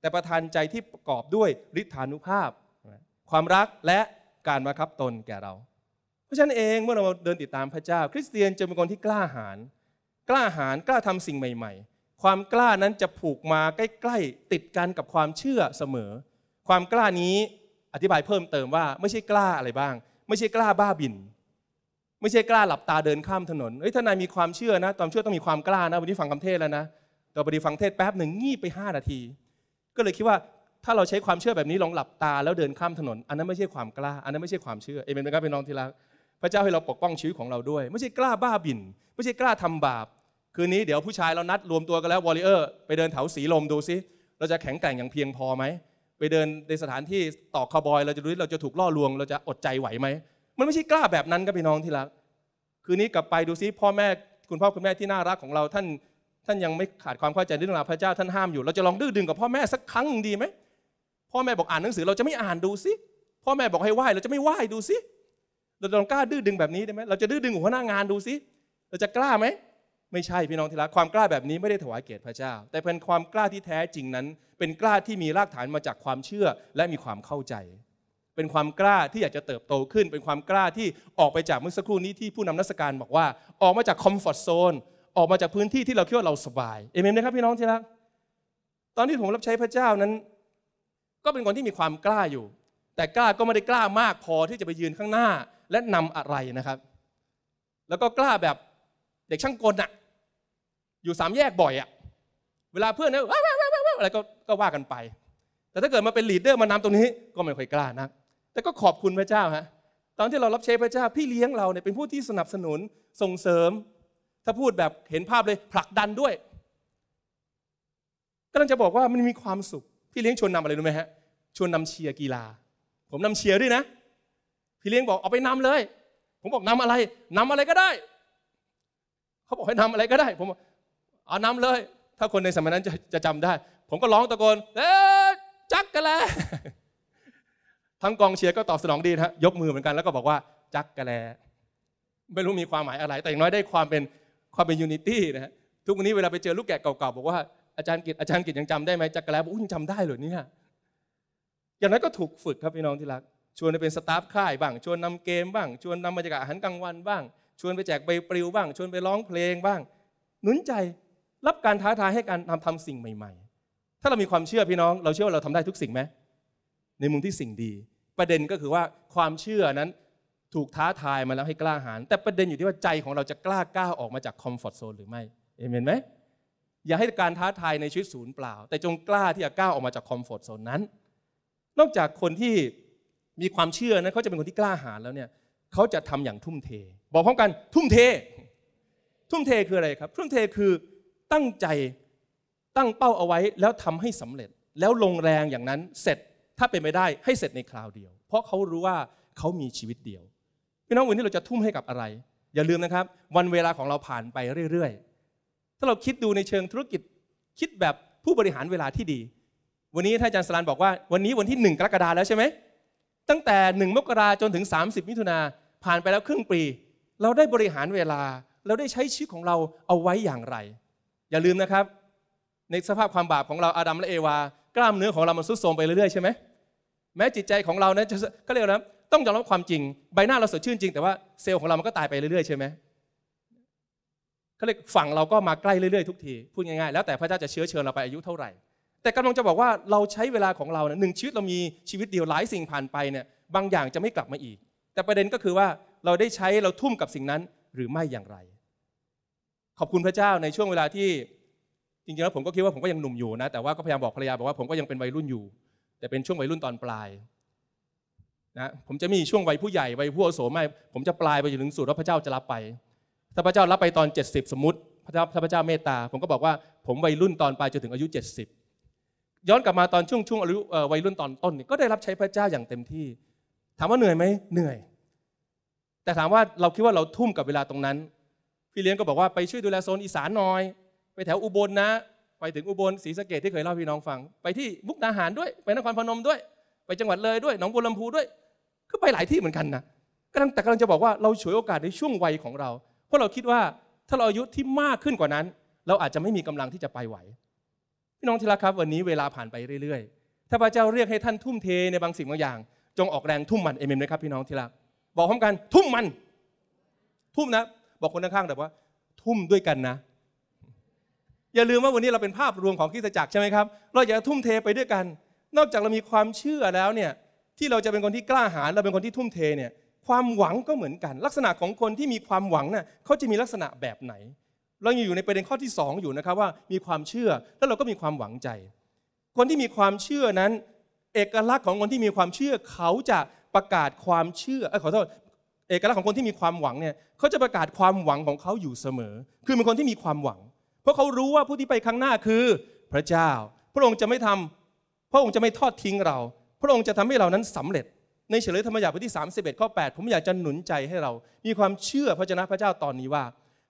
แต่ประทานใจที่ประกอบด้วยฤทธานุภาพ ความรักและการมาคคับตนแก่เรา เพราะฉะนั้นเองเมื่อเราเดินติดตามพระเจ้าคริสเตียนจะเป็นคนที่กล้าหาญ กล้าหาญกล้าทำสิ่งใหม่ความกล้านั้นจะผูกมาใกล้ๆ ติดกันกับความเชื่อเสมอ ความกล้านี้อธิบายเพิ่มเติมว่า ไม่ใช่กล้าอะไรบ้าง ไม่ใช่กล้าบ้าบิน ไม่ใช่กล้าหลับตาเดินข้ามถนนเฮ้ยทนายมีความเชื่อนะ ตอนเชื่อต้องมีความกล้านะวันนี้ฟังคำเทศแล้วนะเต่ไปดีฟังเทศแป๊บหนึ่งงี่ไป 5 นาที ก็เลยคิดว่าถ้าเราใช้ความเชื่อแบบนี้ลองหลับตา แล้วเดินข้ามถนนอันนั้นไม่ใช่ความกล้าอันนั้นไม่ใช่ความเชื่อเอเมนไหมครับพี่น้องที่รักพระเจ้าให้เราปกป้องชีวิตของเราด้วย ไม่ใช่กล้าบ้าบินไม่ใช่กล้าทำบาปคืนนี้ เดี๋ยวผู้ชายเรานัดรวมตัวกันแล้ววอลเลเยอร์ไปเดินแถวสีลมดูซิ เราจะแข็งแกร่งอย่างเพียงพอไหม ไปเดินในสถานที่ตอกคาบอย เราจะรู้เราจะถูกล่อลวง เราจะอดใจไหวไหมมันไม่ใช่กล้าแบบนั้นครับพี่น้องที่รัก คืนนี้กลับไปดูซิ พ่อแม่คุณพ่อคุณแม่ที่น่ารักของเรา ท่านท่านยังไม่ขาดความเข้าใจเรื่องราวพระเจ้า ท่านห้ามอยู่เราจะลองดื้อดึงกับพ่อแม่สักครั้งดีไหมพ่อแม่บอกอ่านหนังสือเราจะไม่อ่านดูซิพ่อแม่บอกให้ไหว้เราจะไม่ไหว้ดูซิเราลองกล้าดื้อดึงแบบนี้ได้ไหมเราจะดื้อดึงหัวหน้างานดูซิ เราจะกล้าไหมไม่ใช่พี่น้องที่รักความกล้าแบบนี้ไม่ได้ถวายเกียรติพระเจ้า แต่เป็นความกล้าที่แท้จริงนั้น เป็นกล้าที่มีรากฐานมาจากความเชื่อและมีความเข้าใจ เป็นความกล้าที่อยากจะเติบโตขึ้น เป็นความกล้าที่ออกไปจากเมื่อสักครู่นี้ที่ผู้นำนักสการบอกว่า ออกมาจากคอมฟอร์ทโซนออกมาจากพื้นที่ที่เราคิดว่าเราสบายเอเมนหมครับพี่น้องที่รักตอนที่ผมรับใช้พระเจ้านั้น ก็เป็นคนที่มีความกล้าอยู่ แต่กล้าก็ไม่ได้กล้ามากพอที่จะไปยืนข้างหน้าและนำอะไรนะครับ แล้วก็กล้าแบบเด็กช่างกลอะอยู่สามแยกบ่อยอะเวลาเพื่อนเนี่ยอะไรก็ก็ว่ากันไป แต่ถ้าเกิดมาเป็นลีดเดอร์มานำตรงนี้ ก็ไม่ค่อยกล้านะแต่ก็ขอบคุณพระเจ้าฮะ ตอนที่เรารับใช้พระเจ้า พี่เลี้ยงเราเนี่ยเป็นผู้ที่สนับสนุนส่งเสริม ถ้าพูดแบบเห็นภาพเลยผลักดันด้วย ก็ต้องจะบอกว่ามันมีความสุข พี่เลี้ยงชวนนำอะไรรู้ไหมฮะชวนนำเชียร์กีฬา ผมนำเชียร์ด้วยนะพี่เลี้ยงบอกเอาไปนำเลย ผมบอกนำอะไรนำอะไรก็ได้ เขาบอกให้นำอะไรก็ได้ผมบอกเอานำเลยถ้าคนในสมัยนั้นจะจะจำได้ ผมก็ร้องตะโกนเออจักกันแล ทั้งกองเชียร์ก็ตอบสนองดีนะยกมือเหมือนกันแล้วก็บอกว่า จักกันแล ไม่รู้มีความหมายอะไร แต่อย่างน้อยได้ความเป็นความเป็นยูนิตี้นะฮะทุกวันนี้เวลาไปเจอลูกแกะเก่าๆ บอกว่า อาจารย์กิจอาจารย์กิจยังจำได้ไหมจักกรแล้วอุ้ยจำได้เหรอเนี่ยอย่างนั้นก็ถูกฝึกครับพี่น้องที่รักชวนไปเป็นสตาฟค่ายบ้าง ชวนนำเกมบ้างชวนนำบรรยากาศอาหารกลางวันบ้าง ชวนไปแจกใบปลิวบ้าง ชวนไปร้องเพลงบ้างหนุนใจรับการท้าทายให้การทำทำสิ่งใหม่ ๆ ถ้าเรามีความเชื่อพี่น้อง เราเชื่อว่าเราทำได้ทุกสิ่งไหม ในมุมที่สิ่งดี ประเด็นก็คือว่าความเชื่อนั้นถูกท้าทายมาแล้วให้กล้าหาญแต่ประเด็นอยู่ที่ว่า ใจของเราจะกล้ากล้าออกมาจากคอมฟอร์ทโซนหรือไม่เอเมนไหม อย่าให้การท้าทายในชีวิตศูนย์เปล่า แต่จงกล้าที่จะกล้าออกมาจากคอมฟอร์ทโซนนั้น นอกจากคนที่มีความเชื่อนะเขาจะเป็นคนที่กล้าหาญแล้วเนี่ยเขาจะทำอย่างทุ่มเท บอกพร้อมกัน ทุ่มเท ทุ่มเทคืออะไรครับ ทุ่มเทคือตั้งใจตั้งเป้าเอาไว้แล้วทำให้สำเร็จ แล้วลงแรงอย่างนั้นเสร็จถ้าเป็นไม่ได้ให้เสร็จในคราวเดียว เพราะเขารู้ว่าเขามีชีวิตเดียวพี่น้องวันนี้เราจะทุ่มให้กับอะไร อย่าลืมนะครับ วันเวลาของเราผ่านไปเรื่อย ๆ ถ้าเราคิดดูในเชิงธุรกิจคิดแบบผู้บริหารเวลาที่ดี วันนี้ท่านอาจารย์สลานบอกว่าวันนี้วันที่1กรกฎาแล้วใช่ไหมตั้งแต่1มกราจนถึง 30 มิถุนาผ่านไปแล้วครึ่งปีเราได้บริหารเวลาเราได้ใช้ชีวิตของเราเอาไว้อย่างไรอย่าลืมนะครับ ในสภาพความบาปของเราอาดัมและเอวากล้ามเนื้อของเรามันซุดโทรมไปเรื่อย ๆใช่ไหมแม้จิตใจของเรานะก็เรียกนะต้องยอมรับความจริงใบหน้าเราสดชื่นจริง แต่ว่าเซลล์ของเรามันก็ตายไปเรื่อยๆใช่ไหมเขาเรียกฝั่งเราก็มาใกล้เรื่อยๆทุกทีพูดง่ายๆแล้วแต่พระเจ้าจะเชื้อเชิญเราไปอายุเท่าไหร่ แต่กำลังจะบอกว่าเราใช้เวลาของเราหนึ่งชีวิตเรามีชีวิตเดียวหลายสิ่งผ่านไปเนี่ยบางอย่างจะไม่กลับมาอีก แต่ประเด็นก็คือว่าเราได้ใช้เราทุ่มกับสิ่งนั้นหรือไม่อย่างไรขอบคุณพระเจ้าในช่วงเวลาที่จริงๆแล้วผมก็คิดว่าผมก็ยังหนุ่มอยู่นะแต่ว่าก็พยายามบอกภรรยาบอกว่าผมก็ยังเป็นวัยรุ่นอยู่ แต่เป็นช่วงวัยรุ่นตอนปลายนะผมจะมีช่วงวัยผู้ใหญ่วัยผู้อาวุโสไม่ ผมจะปลายไปจนถึงสุดว่าพระเจ้าจะรับไปถ้าพระเจ้ารับไปตอน 70 สมมติพระเจ้า้าพระเจ้าเมตตาผมก็บอกว่าผมวัยรุ่นตอนปลายจนถึงอายุ 70 ย้อนกลับมาตอนช่วงช่วงอายุวัยรุ่นตอนต้น ก็ได้รับใช้พระเจ้าอย่างเต็มที่ ถามว่าเหนื่อยไหมเหนื่อย แต่ถามว่าเราคิดว่าเราทุ่มกับเวลาตรงนั้นพี่เลี้ยง ก็บอกว่า ไปช่วยดูแลโซนอีสานหน่อย ไปแถวอุบลนะ ไปถึงอุบลศรีสะเกดที่เคยเล่าพี่น้องฟัง ไปที่ มุกดาหารด้วย ไปนครพนมด้วย ไปจังหวัดเลยด้วยหนองบัวลำพูด้วยก็ไปหลายที่เหมือนกันนะกำลังแต่กำลังจะบอกว่าเราฉวยโอกาสในช่วงวัยของเรา เพราะเราคิดว่าถ้าเราอายุที่มากขึ้นกว่านั้น เราอาจจะไม่มีกำลังที่จะไปไหว พี่น้องที่รักครับ วันนี้เวลาผ่านไปเรื่อยๆถ้าพระเจ้าเรียกให้ท่านทุ่มเท ในบางสิ่งบางอย่าง จงออกแรงทุ่มมันเอเมนไหมครับ พี่น้องที่รักบอกพร้อมกันทุ่มมันทุ่มนะบอกคนข้างๆแต่ว่าทุ่มด้วยกันนะ อย่าลืมว่าวันนี้เราเป็นภาพรวมของคริสตจักรใช่ไหมครับเราอยากทุ่มเทไปด้วยกัน นอกจากเรามีความเชื่อแล้วเนี่ยที่เราจะเป็นคนที่กล้าหาญเราเป็นคนที่ทุ่มเทเนี่ยความหวังก็เหมือนกัน ลักษณะของคนที่มีความหวังน่ะเขาจะมีลักษณะแบบไหน เรายังอยู่ในประเด็นข้อที่ 2 อยู่นะครับว่ามีความเชื่อแล้วเราก็มีความหวังใจ คนที่มีความเชื่อนั้น เอกลักษณ์ของคนที่มีความเชื่อเขาจะประกาศความเชื่อขอโทษเอกลักษณ์ของคนที่มีความหวังเนี่ยเขาจะประกาศความหวังของเขาอยู่เสมอ คือเป็นคนที่มีความหวัง เพราะเขารู้ว่าผู้ที่ไปข้างหน้าคือพระเจ้า พระองค์จะไม่ทำ พระองค์จะไม่ทอดทิ้งเรา พระองค์จะทำให้เรานั้นสำเร็จ ในเฉลยธรรมยาบทที่31ข้อ8ผมอยากจะหนุนใจให้เรา มีความเชื่อพระเจ้าพระเจ้าตอนนี้ว่า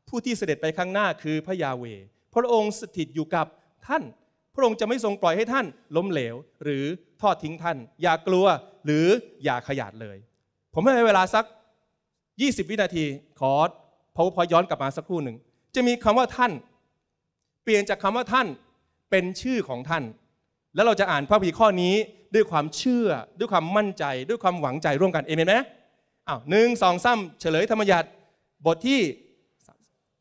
ผู้ที่เสด็จไปข้างหน้าคือพระยาเว พระองค์สถิตอยู่กับท่าน พระองค์จะไม่ทรงปล่อยให้ท่านล้มเหลว หรือทอดทิ้งท่าน อย่ากลัวหรืออย่าขยาดเลย ผมให้เวลาสัก20 วินาทีขอพอพอย้อนกลับมาสักครู่หนึ่ง จะมีคำว่าท่าน เปลี่ยนจากคำว่าท่านเป็นชื่อของท่าน แล้วเราจะอ่านพระพีข้อนี้ด้วยความเชื่อด้วยความมั่นใจด้วยความหวังใจร่วมกัน เอเมนไหมอ้าวหนึ่งสองสามเฉลยธรรมยัติบทที่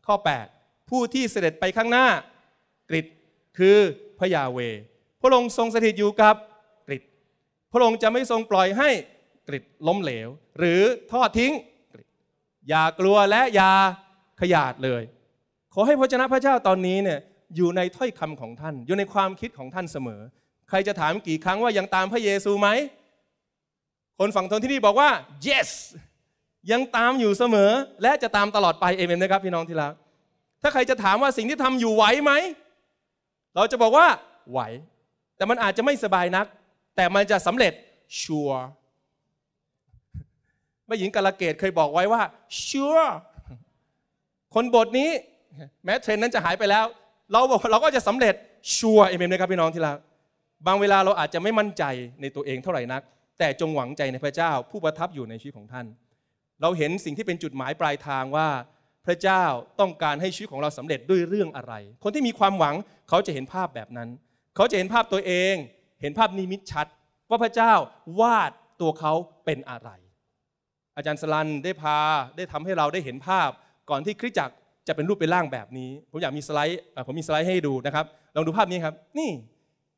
ข้อ 8 ผู้ที่เสด็จไปข้างหน้ากริดคือพระยาเวพระองค์ทรงสถิตอยู่กับกริดพระองค์จะไม่ทรงปล่อยให้กริดล้มเหลว หรือทอดทิ้งอย่ากลัวและอย่าขยาดเลย ขอให้พระจ้าพระเจ้าตอนนี้เนี่ยอยู่ในถ้อยคำของท่าน อยู่ในความคิดของท่านเสมอ ใครจะถามกี่ครั้งว่ายังตามพระเยซูไหม คนฝั่งทนที่นี่บอกว่า yes ยังตามอยู่เสมอ และจะตามตลอดไป เอเมนนะครับพี่น้องที่รักถ้าใครจะถามว่าสิ่งที่ทำอยู่ไหวไหม เราจะบอกว่าไหว แต่มันอาจจะไม่สบายนัก แต่มันจะสำเร็จชัวร์แม่หญิงกาลเกตเคยบอกไว้ว่า sure คนบทนี้แม้เทรนนั้นจะหายไปแล้ว เราเราก็จะสำเร็จชัวเอเมนหมครับ พี่น้องที่รักบางเวลาเราอาจจะไม่มั่นใจในตัวเองเท่าไหร่นัก แต่จงหวังใจในพระเจ้าผู้ประทับอยู่ในชีวิตของท่าน เราเห็นสิ่งที่เป็นจุดหมายปลายทางว่า พระเจ้าต้องการให้ชีวิตของเราสำเร็จด้วยเรื่องอะไร คนที่มีความหวังเขาจะเห็นภาพแบบนั้น เขาจะเห็นภาพตัวเอง เห็นภาพนิมิตชัดว่าพระเจ้าวาดตัวเขาเป็นอะไรอาจารย์สลันได้พา ได้ทำให้เราได้เห็นภาพ ก่อนที่คริสจักรจะเป็นรูปเป็นร่างแบบนี้ ผมอยากมีสไลด์ ผมมีสไลด์ให้ดูนะครับ ลองดูภาพนี้ครับ นี่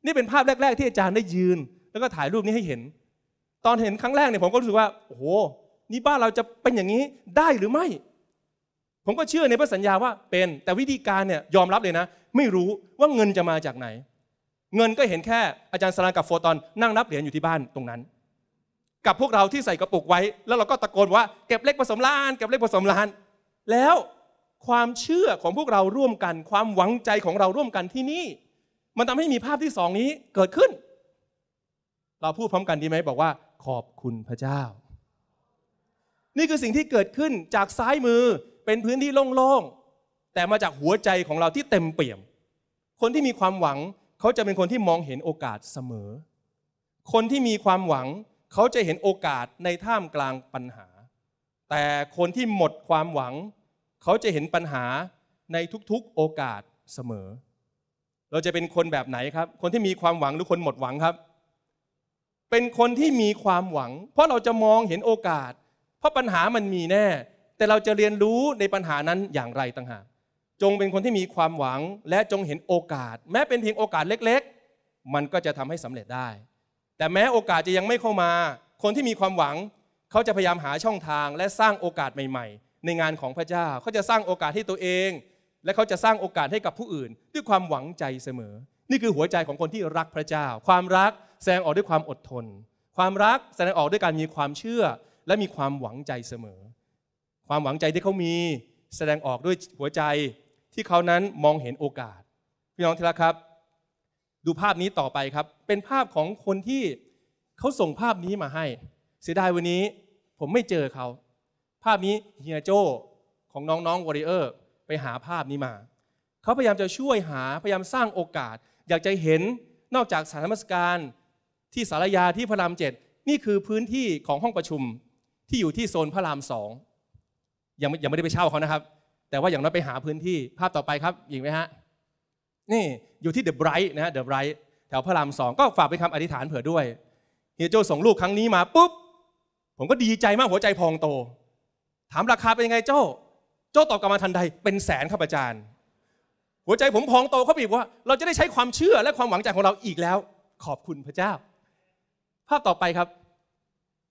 นี่เป็นภาพแรก ๆ ที่อาจารย์ได้ยืน แล้วก็ถ่ายรูปนี้ให้เห็น ตอนเห็นครั้งแรกเนี่ยผมก็รู้สึกว่าโอ้โหนี่บ้านเราจะเป็นอย่างนี้ได้หรือไม่ ผมก็เชื่อในพระสัญญาว่าเป็นแต่วิธีการเนี่ยยอมรับเลยนะ ไม่รู้ว่าเงินจะมาจากไหน เงินก็เห็นแค่อาจารย์สลันกับโฟตอนนั่งนับเหรียญอยู่ที่บ้านตรงนั้นกับพวกเราที่ใส่กระปุกไว้ แล้วเราก็ตะโกนว่า เก็บเลขผสมล้านเก็บเลขผสมล้านแล้วความเชื่อของพวกเราร่วมกัน ความหวังใจของเราร่วมกันที่นี่ มันทำให้มีภาพที่สองนี้เกิดขึ้น เราพูดพร้อมกันดีไหมบอกว่า ขอบคุณพระเจ้า นี่คือสิ่งที่เกิดขึ้นจากซ้ายมือเป็นพื้นที่โล่งๆ แต่มาจากหัวใจของเราที่เต็มเปี่ยม คนที่มีความหวัง เขาจะเป็นคนที่มองเห็นโอกาสเสมอ คนที่มีความหวังเขาจะเห็นโอกาสในท่ามกลางปัญหา แต่คนที่หมดความหวัง เขาจะเห็นปัญหาในทุกๆโอกาสเสมอ เราจะเป็นคนแบบไหนครับ คนที่มีความหวังหรือคนหมดหวังครับ เป็นคนที่มีความหวัง เพราะเราจะมองเห็นโอกาส เพราะปัญหามันมีแน่ แต่เราจะเรียนรู้ในปัญหานั้นอย่างไรต่างหาก จงเป็นคนที่มีความหวังและจงเห็นโอกาส แม้เป็นเพียงโอกาสเล็ก ๆ มันก็จะทำให้สำเร็จได้แต่แม้โอกาสจะยังไม่เข้ามา คนที่มีความหวัง เขาจะพยายามหาช่องทางและสร้างโอกาสใหม่ๆ ในงานของพระเจ้าเขาจะสร้างโอกาสให้ตัวเอง และเขาจะสร้างโอกาสให้กับผู้อื่น ด้วยความหวังใจเสมอ นี่คือหัวใจของคนที่รักพระเจ้า ความรัก แสดงออกด้วยความอดทน ความรัก แสดงออกด้วยการมีความเชื่อ และมีความหวังใจเสมอ ความหวังใจที่เขามีแสดงออกด้วยหัวใจที่เขานั้นมองเห็นโอกาสพี่น้องที่รักครับดูภาพนี้ต่อไปครับ เป็นภาพของคนที่เขาส่งภาพนี้มาให้เสียดายวันนี้ ผมไม่เจอเขา ภาพนี้เฮียโจของน้องๆวอริเออร์ ไปหาภาพนี้มาเขาพยายามจะช่วยหาพยายามสร้างโอกาส อยากจะเห็นนอกจากสถานมัสการที่สารยาที่พระรามเจ็ดนี่คือพื้นที่ของห้องประชุมที่อยู่ที่โซนพระรามสองยัง่ยังไม่ได้ไปเช่าเขานะครับ แต่ว่าอย่างน้อยไปหาพื้นที่ภาพต่อไปครับหญิงไหมฮะนี่อยู่ที่เดอะไบรท์นะเดอะไบรท์แถวพระรามสอง ก็ฝากเป็นคำอธิษฐานเผื่อด้วยเฮียโจส่งลูกครั้งนี้มาปุ๊บ ผมก็ดีใจมากหัวใจพองโต ถามราคาเป็นยังไงเจ้า เจ้าตอบกลับมาทันใด เป็นแสนครับอาจารย์ หัวใจผมพองโตเขาบีบว่าเราจะได้ใช้ความเชื่อและความหวังใจของเราอีกแล้ว ขอบคุณพระเจ้า ภาพต่อไปครับ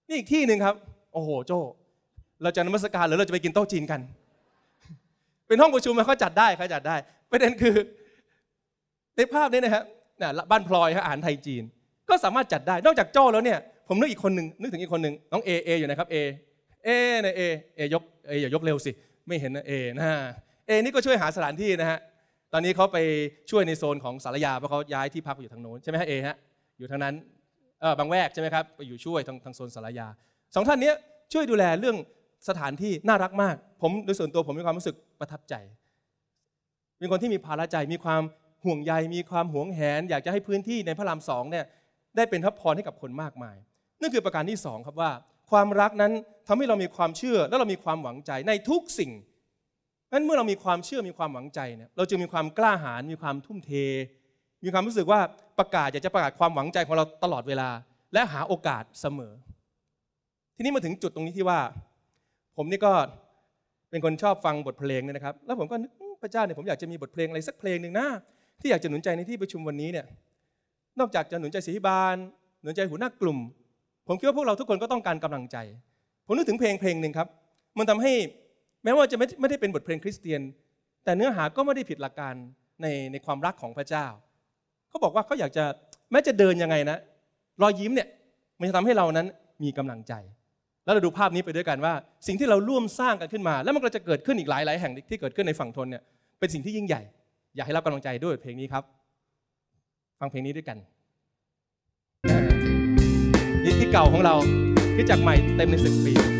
นี่อีกที่หนึ่งครับโอ้โห โจ้เราจะนมัสการหรือเราจะไปกินโต๊ะจีนกัน เป็นห้องประชุมมัเขาจัดได้เขาจัดได้ประเด็นคือในภาพนี้นะครับบ้านพลอยฮะอาหารไทยจีน ก็สามารถจัดได้นอกจากโจ้แล้วเนี่ยผมนึกอีกคนหนึ่งนึกถึงอีกคนหนึ่งน้องเอเออยู่นะครับเอเอนะเอเอยกเออย่ายกเร็วสิไม่เห็นนะเอนะเอนี่ก็ช่วยหาสถานที่นะฮะตอนนี้เขาไปช่วยในโซนของสารยาเพราะเขาย้ายที่พักไปอยู่ทางโน้นใช่ไหมฮะเอฮะอยู่ทางนั้นเออบางแวกใช่ไหมครับไปอยู่ช่วยทางทางโซนสารยาสองท่านนี้ช่วยดูแลเรื่องสถานที่น่ารักมาก ผมโดยส่วนตัวผมมีความรู้สึกประทับใจเป็นคนที่มีภาระใจมีความห่วงใยมีความหวงแหน อยากจะให้พื้นที่ในพระรามสองเนี่ยได้เป็นทัพพรให้กับคนมากมายนั่นคือประการที่สองครับว่าความรักนั้นทำให้เรามีความเชื่อและเรามีความหวังใจในทุกสิ่งนั้นเมื่อเรามีความเชื่อมีความหวังใจเนี่ยเราจึงมีความกล้าหาญมีความทุ่มเท มีความรู้สึกว่าประกาศอยากจะประกาศความหวังใจของเราตลอดเวลา และหาโอกาสเสมอ ทีนี้มาถึงจุดตรงนี้ที่ว่า ผมนี่ก็เป็นคนชอบฟังบทเพลงเนี่ยนะครับ แล้วผมก็นึกพระเจ้าเนี่ยผมอยากจะมีบทเพลงอะไรสักเพลงหนึ่งนะที่อยากจะหนุนใจในที่ประชุมวันนี้เนี่ยนอกจากจะหนุนใจศิริบาลหนุนใจหัวหน้ากลุ่ม ผมคิดว่าพวกเราทุกคนก็ต้องการกำลังใจ ผมนึกถึงเพลงเพลงหนึ่งครับมันทำให้แม้ว่าจะไม่ไม่ได้เป็นบทเพลงคริสเตียน แต่เนื้อหาก็ไม่ได้ผิดหลักการในในความรักของพระเจ้าเขาบอกว่าเขาอยากจะแม้จะเดินยังไงนะรอยยิ้มเนี่ยมันจะทำให้เรานั้นมีกำลังใจ แล้วเราดูภาพนี้ไปด้วยกันว่า สิ่งที่เราร่วมสร้างกันขึ้นมา แล้วมันก็จะเกิดขึ้นอีกหลายหลายแห่งที่เกิดขึ้นในฝั่งทนเนี่ยเป็นสิ่งที่ยิ่งใหญ่อยากให้รับกำลังใจด้วยเพลงนี้ครับ ฟังเพลงนี้ด้วยกัน นิ่ที่เก่าของเราที่จากใหม่เต็มในสิบปี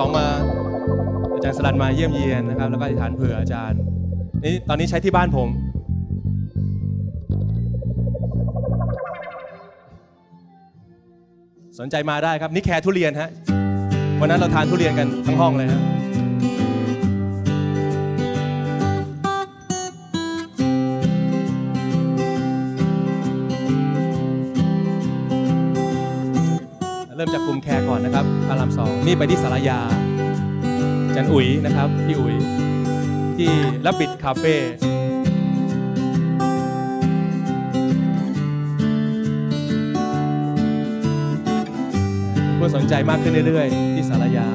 สองมาอาจารย์สลันมาเยี่ยมเยียนนะครับ แล้วก็อธิษฐานเผื่ออาจารย์นี่ตอนนี้ใช้ที่บ้านผม สนใจมาได้ครับ นี่แคร์ทุเรียนฮะวันนั้นเราทานทุเรียนกันทั้งห้องเลยฮะนี่ ไป ที่สารยา จันอุ๋ยนะครับพี่ อุ๋ยที่รับบิดคาเฟ่คนสนใจมาก ขึ้น เรื่อยๆ ที่สารยา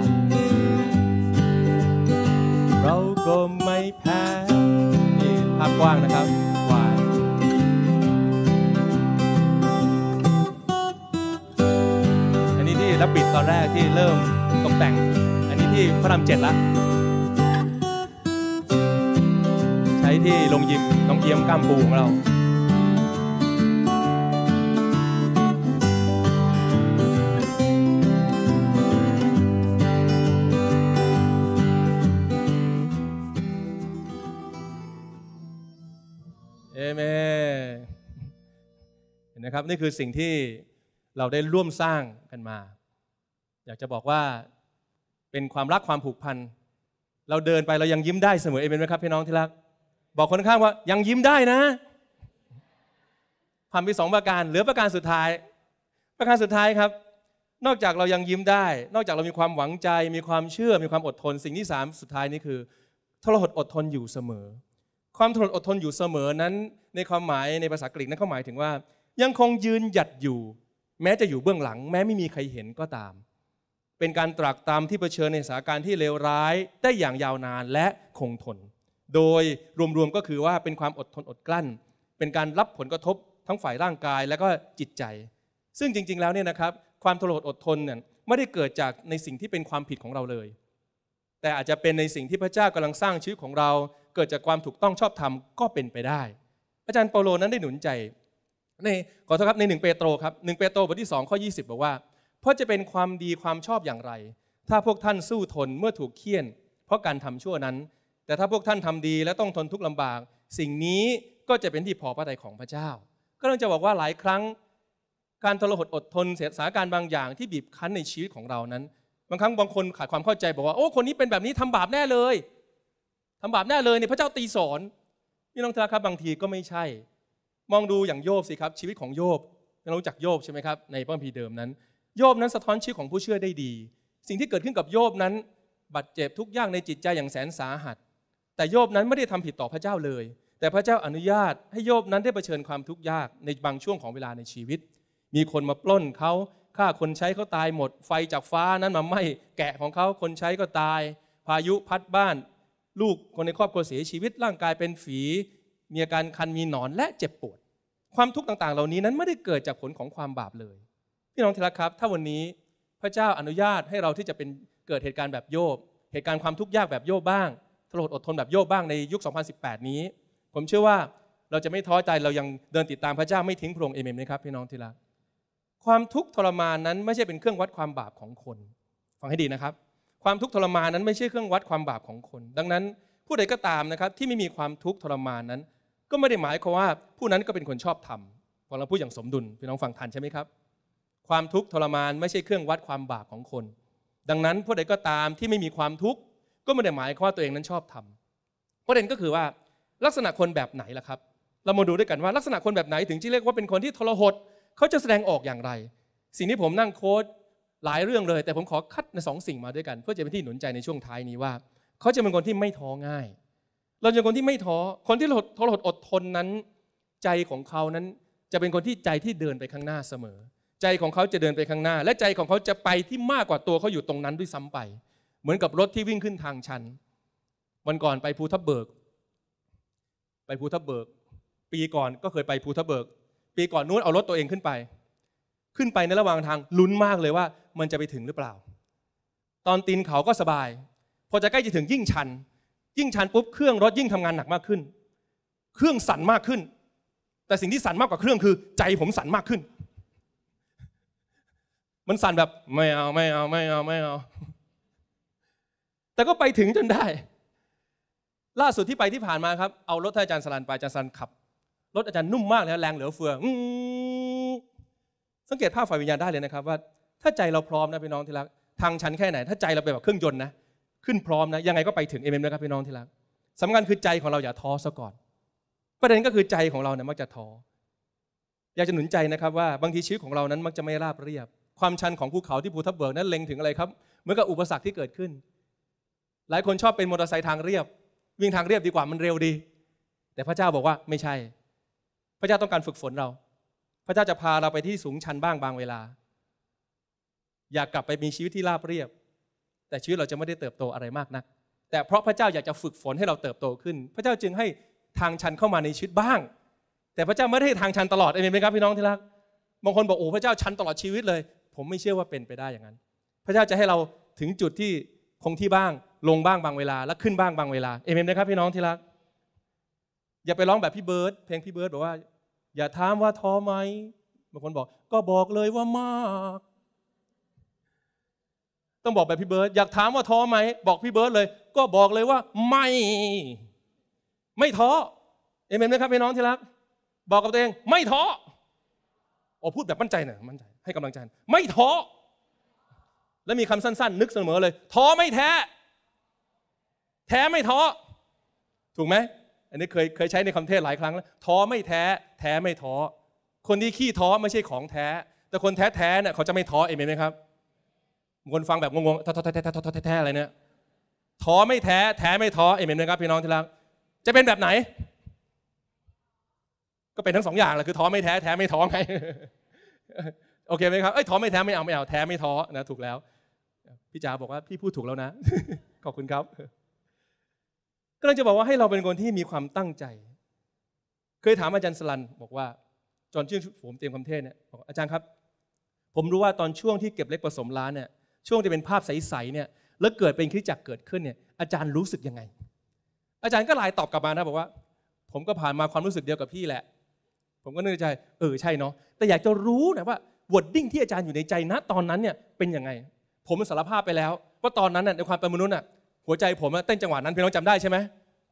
เราก็ ไม่แพ้ นี่ภาพกว้างนะครับปิดตอนแรกที่เริ่มตกแต่ง อันนี้ที่พระรามเจ็ดละใช้ที่ลงยิมน้องเยี่ยมก้ามปูของเรา เอเมนนะครับนี่คือสิ่งที่เราได้ร่วมสร้างกันมาอยากจะบอกว่าเป็นความรักความผูกพันเราเดินไปเรายังยิ้มได้เสมอเอเมนไหมครับพี่น้องที่รักบอกคนข้างว่า ยังยิ้มได้นะผ่านไปสองประการเหลือประการสุดท้าย ประการสุดท้ายครับ นอกจากเรายังยิ้มได้ นอกจากเรามีความหวังใจมีความเชื่อมีความอดทนสิ่งที่สามสุดท้ายนี่คือ ทรหดอดทนอยู่เสมอ ความทรหดอดทนอยู่เสมอนั้น ในความหมายในภาษากรีกนั้นเขาหมายถึงว่า ยังคงยืนหยัดอยู่ แม้จะอยู่เบื้องหลัง แม้ไม่มีใครเห็นก็ตามเป็นการตรากตามที่เผชิญในสถานการณ์ที่เลวร้ายได้อย่างยาวนานและคงทน โดยรวมๆก็คือว่าเป็นความอดทนอดกลั้น เป็นการรับผลกระทบทั้งฝ่ายร่างกายและก็จิตใจ ซึ่งจริงๆแล้วเนี่ยนะครับความทราดอดทนเนี่ยไม่ได้เกิดจากในสิ่งที่เป็นความผิดของเราเลย แต่อาจจะเป็นในสิ่งที่พระเจ้ากำลังสร้างชีวิตของเรา เกิดจากความถูกต้องชอบธรรมก็เป็นไปได้ อาจารย์เปาโลนั้นได้หนุนใจในขอโทษครับในหนึ่งเปโตรครับหนึ่งเปโตรบทที่2ข้อ20บอกว่าเพราะจะเป็นความดีความชอบอย่างไร ถ้าพวกท่านสู้ทนเมื่อถูกเคี่ยน เพราะการทำชั่วนั้น แต่ถ้าพวกท่านทำดีและต้องทนทุกข์ลำบาก สิ่งนี้ก็จะเป็นที่พอพระทัยของพระเจ้า ก็ต้องจะบอกว่าหลายครั้ง การทรหดอดทนเสียสาการบางอย่างที่บีบคั้นในชีวิตของเรานั้น บางครั้งบางคนขาดความเข้าใจบอกว่าโอ้คนนี้เป็นแบบนี้ทำบาปแน่เลย ทำบาปแน่เลยเนี่ยพระเจ้าตีสอนพี่น้องครับบางทีก็ไม่ใช่ มองดูอย่างโยบสิครับชีวิตของโยบเรารู้จักโยบใช่ไหมครับในพระภีเดิมนั้นโยบนั้นสะท้อนชีวิตของผู้เชื่อได้ดี สิ่งที่เกิดขึ้นกับโยบนั้นบาดเจ็บทุกอย่างในจิตใจอย่างแสนสาหัส แต่โยบนั้นไม่ได้ทำผิดต่อพระเจ้าเลย แต่พระเจ้าอนุญาตให้โยบนั้นได้เผชิญความทุกข์ยากในบางช่วงของเวลาในชีวิต มีคนมาปล้นเขาฆ่าคนใช้เขาตายหมด ไฟจากฟ้านั้นมาไหม้แกะของเขาคนใช้ก็ตาย พายุพัดบ้าน ลูกคนในครอบครัวเสียชีวิตร่างกายเป็นฝีมีอาการคันมีหนอนและเจ็บปวดความทุกข์ต่างๆ เหล่านี้นั้นไม่ได้เกิดจากผลของความบาปเลยพี่น้องที่รักครับถ้าวันนี้พระเจ้าอนุญาตให้เราที่จะเป็นเกิดเหตุการณ์แบบโยบเหตุการณ์ความทุกข์ยากแบบโยบบ้างสลดอดทนแบบโยบบ้างในยุค 2018 นี้ ผมเชื่อว่าเราจะไม่ท้อใจเรายังเดินติดตามพระเจ้าไม่ทิ้งพระองค์เอเมนนะครับพี่น้องที่รักความทุกข์ทรมานนั้นไม่ใช่เป็นเครื่องวัดความบาปของคนฟังให้ดีนะครับความทุกข์ทรมานนั้นไม่ใช่เครื่องวัดความบาปของคน ดังนั้นผู้ใดก็ตามนะครับที่ไม่มีความทุกข์ทรมานนั้น ก็ไม่ได้หมายความว่าผู้นั้นก็เป็นคนชอบทำพอเราพูดอย่างสมดุลพี่น้องฟังทันใช่ไหมครับความทุกข์ทรมานไม่ใช่เครื่องวัดความบาปของคน ดังนั้นผู้ใดก็ตามที่ไม่มีความทุกข์ก็ไม่ได้หมายความว่าตัวเองนั้นชอบทำประเด็นก็คือว่าลักษณะคนแบบไหนล่ะครับ เรามาดูด้วยกันว่าลักษณะคนแบบไหนถึงที่เรียกว่าเป็นคนที่ทรหดเขาจะแสดงออกอย่างไร สิ่งที่ผมนั่งโค้ดหลายเรื่องเลย แต่ผมขอคัดในสองสิ่งมาด้วยกันเพื่อจะเป็นที่หนุนใจในช่วงท้ายนี้ว่า เขาจะเป็นคนที่ไม่ท้อง่าย เราจะเป็นคนที่ไม่ท้อคนที่ทรหดอดทนนั้น ใจของเขานั้นจะเป็นคนที่ใจที่เดินไปข้างหน้าเสมอใจของเขาจะเดินไปข้างหน้า และใจของเขาจะไปที่มากกว่าตัวเขาอยู่ตรงนั้นด้วยซ้ำไป เหมือนกับรถที่วิ่งขึ้นทางชัน วันก่อนไปภูทับเบิกไปภูทับเบิกปีก่อนก็เคยไปภูทับเบิกปีก่อนนู้นเอารถตัวเองขึ้นไป ขึ้นไปในระหว่างทางลุ้นมากเลยว่า มันจะไปถึงหรือเปล่า ตอนตีนเขาก็สบาย พอจะใกล้จะถึงยิ่งชัน ยิ่งชันปุ๊บเครื่องรถยิ่งทำงานหนักมากขึ้น เครื่องสั่นมากขึ้น แต่สิ่งที่สั่นมากกว่าเครื่องคือใจผมสั่นมากขึ้นมันสั่นแบบไม่เอา ไม่เอา ไม่เอาไม่เอา แต่ก็ไปถึงจนได้ ล่าสุดที่ไปที่ผ่านมาครับ เอารถท่านอาจารย์สลันไปอาจารย์สลันขับ รถอาจารย์นุ่มมากแล้ว แรงเหลือเฟืองสังเกตภาพฝ่ายวิญญาณได้เลยนะครับ ว่า ถ้าใจเราพร้อมนะพี่น้องที่รักทางชันแค่ไหน ถ้าใจเราไปแบบเครื่องยนต์นะขึ้นพร้อมนะยังไงก็ไปถึงเอเมนนะครับพี่น้องที่รักสำคัญคือใจของเราอย่าท้อซะก่อน ประเด็นก็คือใจของเราเนี่ยมักจะท้ออยากจะหนุนใจนะครับ ว่าบางทีชีวิตของเรานั้นมักจะไม่ราบเรียบความชันของภูเขาที่ภูทับเบิกนั้นเล็งถึงอะไรครับ เหมือนกับอุปสรรคที่เกิดขึ้น หลายคนชอบเป็นมอเตอร์ไซค์ทางเรียบ วิ่งทางเรียบดีกว่ามันเร็วดี แต่พระเจ้าบอกว่าไม่ใช่ พระเจ้าต้องการฝึกฝนเรา พระเจ้าจะพาเราไปที่สูงชันบ้างบางเวลา อยากกลับไปมีชีวิตที่ราบเรียบ แต่ชีวิตเราจะไม่ได้เติบโตอะไรมากนักแต่เพราะพระเจ้าอยากจะฝึกฝนให้เราเติบโตขึ้น พระเจ้าจึงให้ทางชันเข้ามาในชีวิตบ้าง แต่พระเจ้าไม่ได้ทางชันตลอดเองไหมครับพี่น้องที่รักบางคนบอกโอ้พระเจ้าชันตลอดชีวิตเลยผมไม่เชื่อว่าเป็นไปได้อย่างนั้น พระเจ้าจะให้เราถึงจุดที่คงที่บ้าง ลงบ้างบางเวลา และขึ้นบ้างบางเวลา เอเมนหมครับพี่น้องที่รัก อย่าไปร้องแบบพี่เบิร์ดเพลงพี่เบิร์ดบอกว่า อย่าถามว่าท้อไหม บางคนบอก ก็บอกเลยว่ามาก ต้องบอกแบบพี่เบิร์ดอยากถามว่าท้อไหม บอกพี่เบิร์ดเลยก็บอกเลยว่า ไม่ ไม่ท้อ เอเมนไหมครับพี่น้องที่รักบอกกับตัวเอง ไม่ท้อ โอ้พูดแบบมั่นใจหน่อยมั่นใจให้กำลังใจไม่ท้อและมีคำสั้น ๆ นึกเสมอเลยท้อไม่แท้ แท้ไม่ท้อถูกไหมอันนี้เคยเคยใช้ในคำเทศหลายครั้งแล้วท้อไม่แท้ แท้ไม่ท้อคนที่ขี้ท้อไม่ใช่ของแท้ แต่คนแท้แท้เนี่ยเขาจะไม่ท้อเองไหมครับคนฟังแบบงงๆท้อท้อแท้แท้ท้อแท้แท้อะไรเนี่ยท้อไม่แท้แท้ไม่ท้อเอเมนไหมครับพี่น้องที่รักจะเป็นแบบไหน ก็เป็นทั้งสองอย่างแหละคือท้อไม่แท้แท้ไม่ท้อไงโอเคไหมครับ เอ้ยท้อไม่แท้ไม่เอาไม่เอาแท้ไม่ท้อนะถูกแล้ว พี่จ๋าบอกว่า พี่พูดถูกแล้วนะ ขอบคุณครับ ก็เลยจะบอกว่าให้เราเป็นคนที่มีความตั้งใจ เคยถามอาจารย์สลันบอกว่าตอนชื่งผมเตรียมคำเทศเนี่ยบอกอาจารย์ครับ ผมรู้ว่าตอนช่วงที่เก็บเล็กผสมล้านเนี่ย ช่วงที่เป็นภาพใส ๆ เนี่ย แล้วเกิดเป็นคริสจักรเกิดขึ้นเนี่ย อาจารย์รู้สึกยังไง อาจารย์ก็ไลน์ตอบกลับมานะบอกว่า ผมก็ผ่านมาความรู้สึกเดียวกับพี่แหละ ผมก็นึกใจ เออใช่เนาะแต่อยากจะรู้นะว่าวอดดิ้งที่อาจารย์อยู่ในใจณตอนนั้นเนี่ยเป็นยังไง ผมสารภาพไปแล้วว่าตอนนั้นในความเป็นมนุษย์หัวใจผมเต้นจังหวะนั้นพี่น้องจำได้ใช่ไหม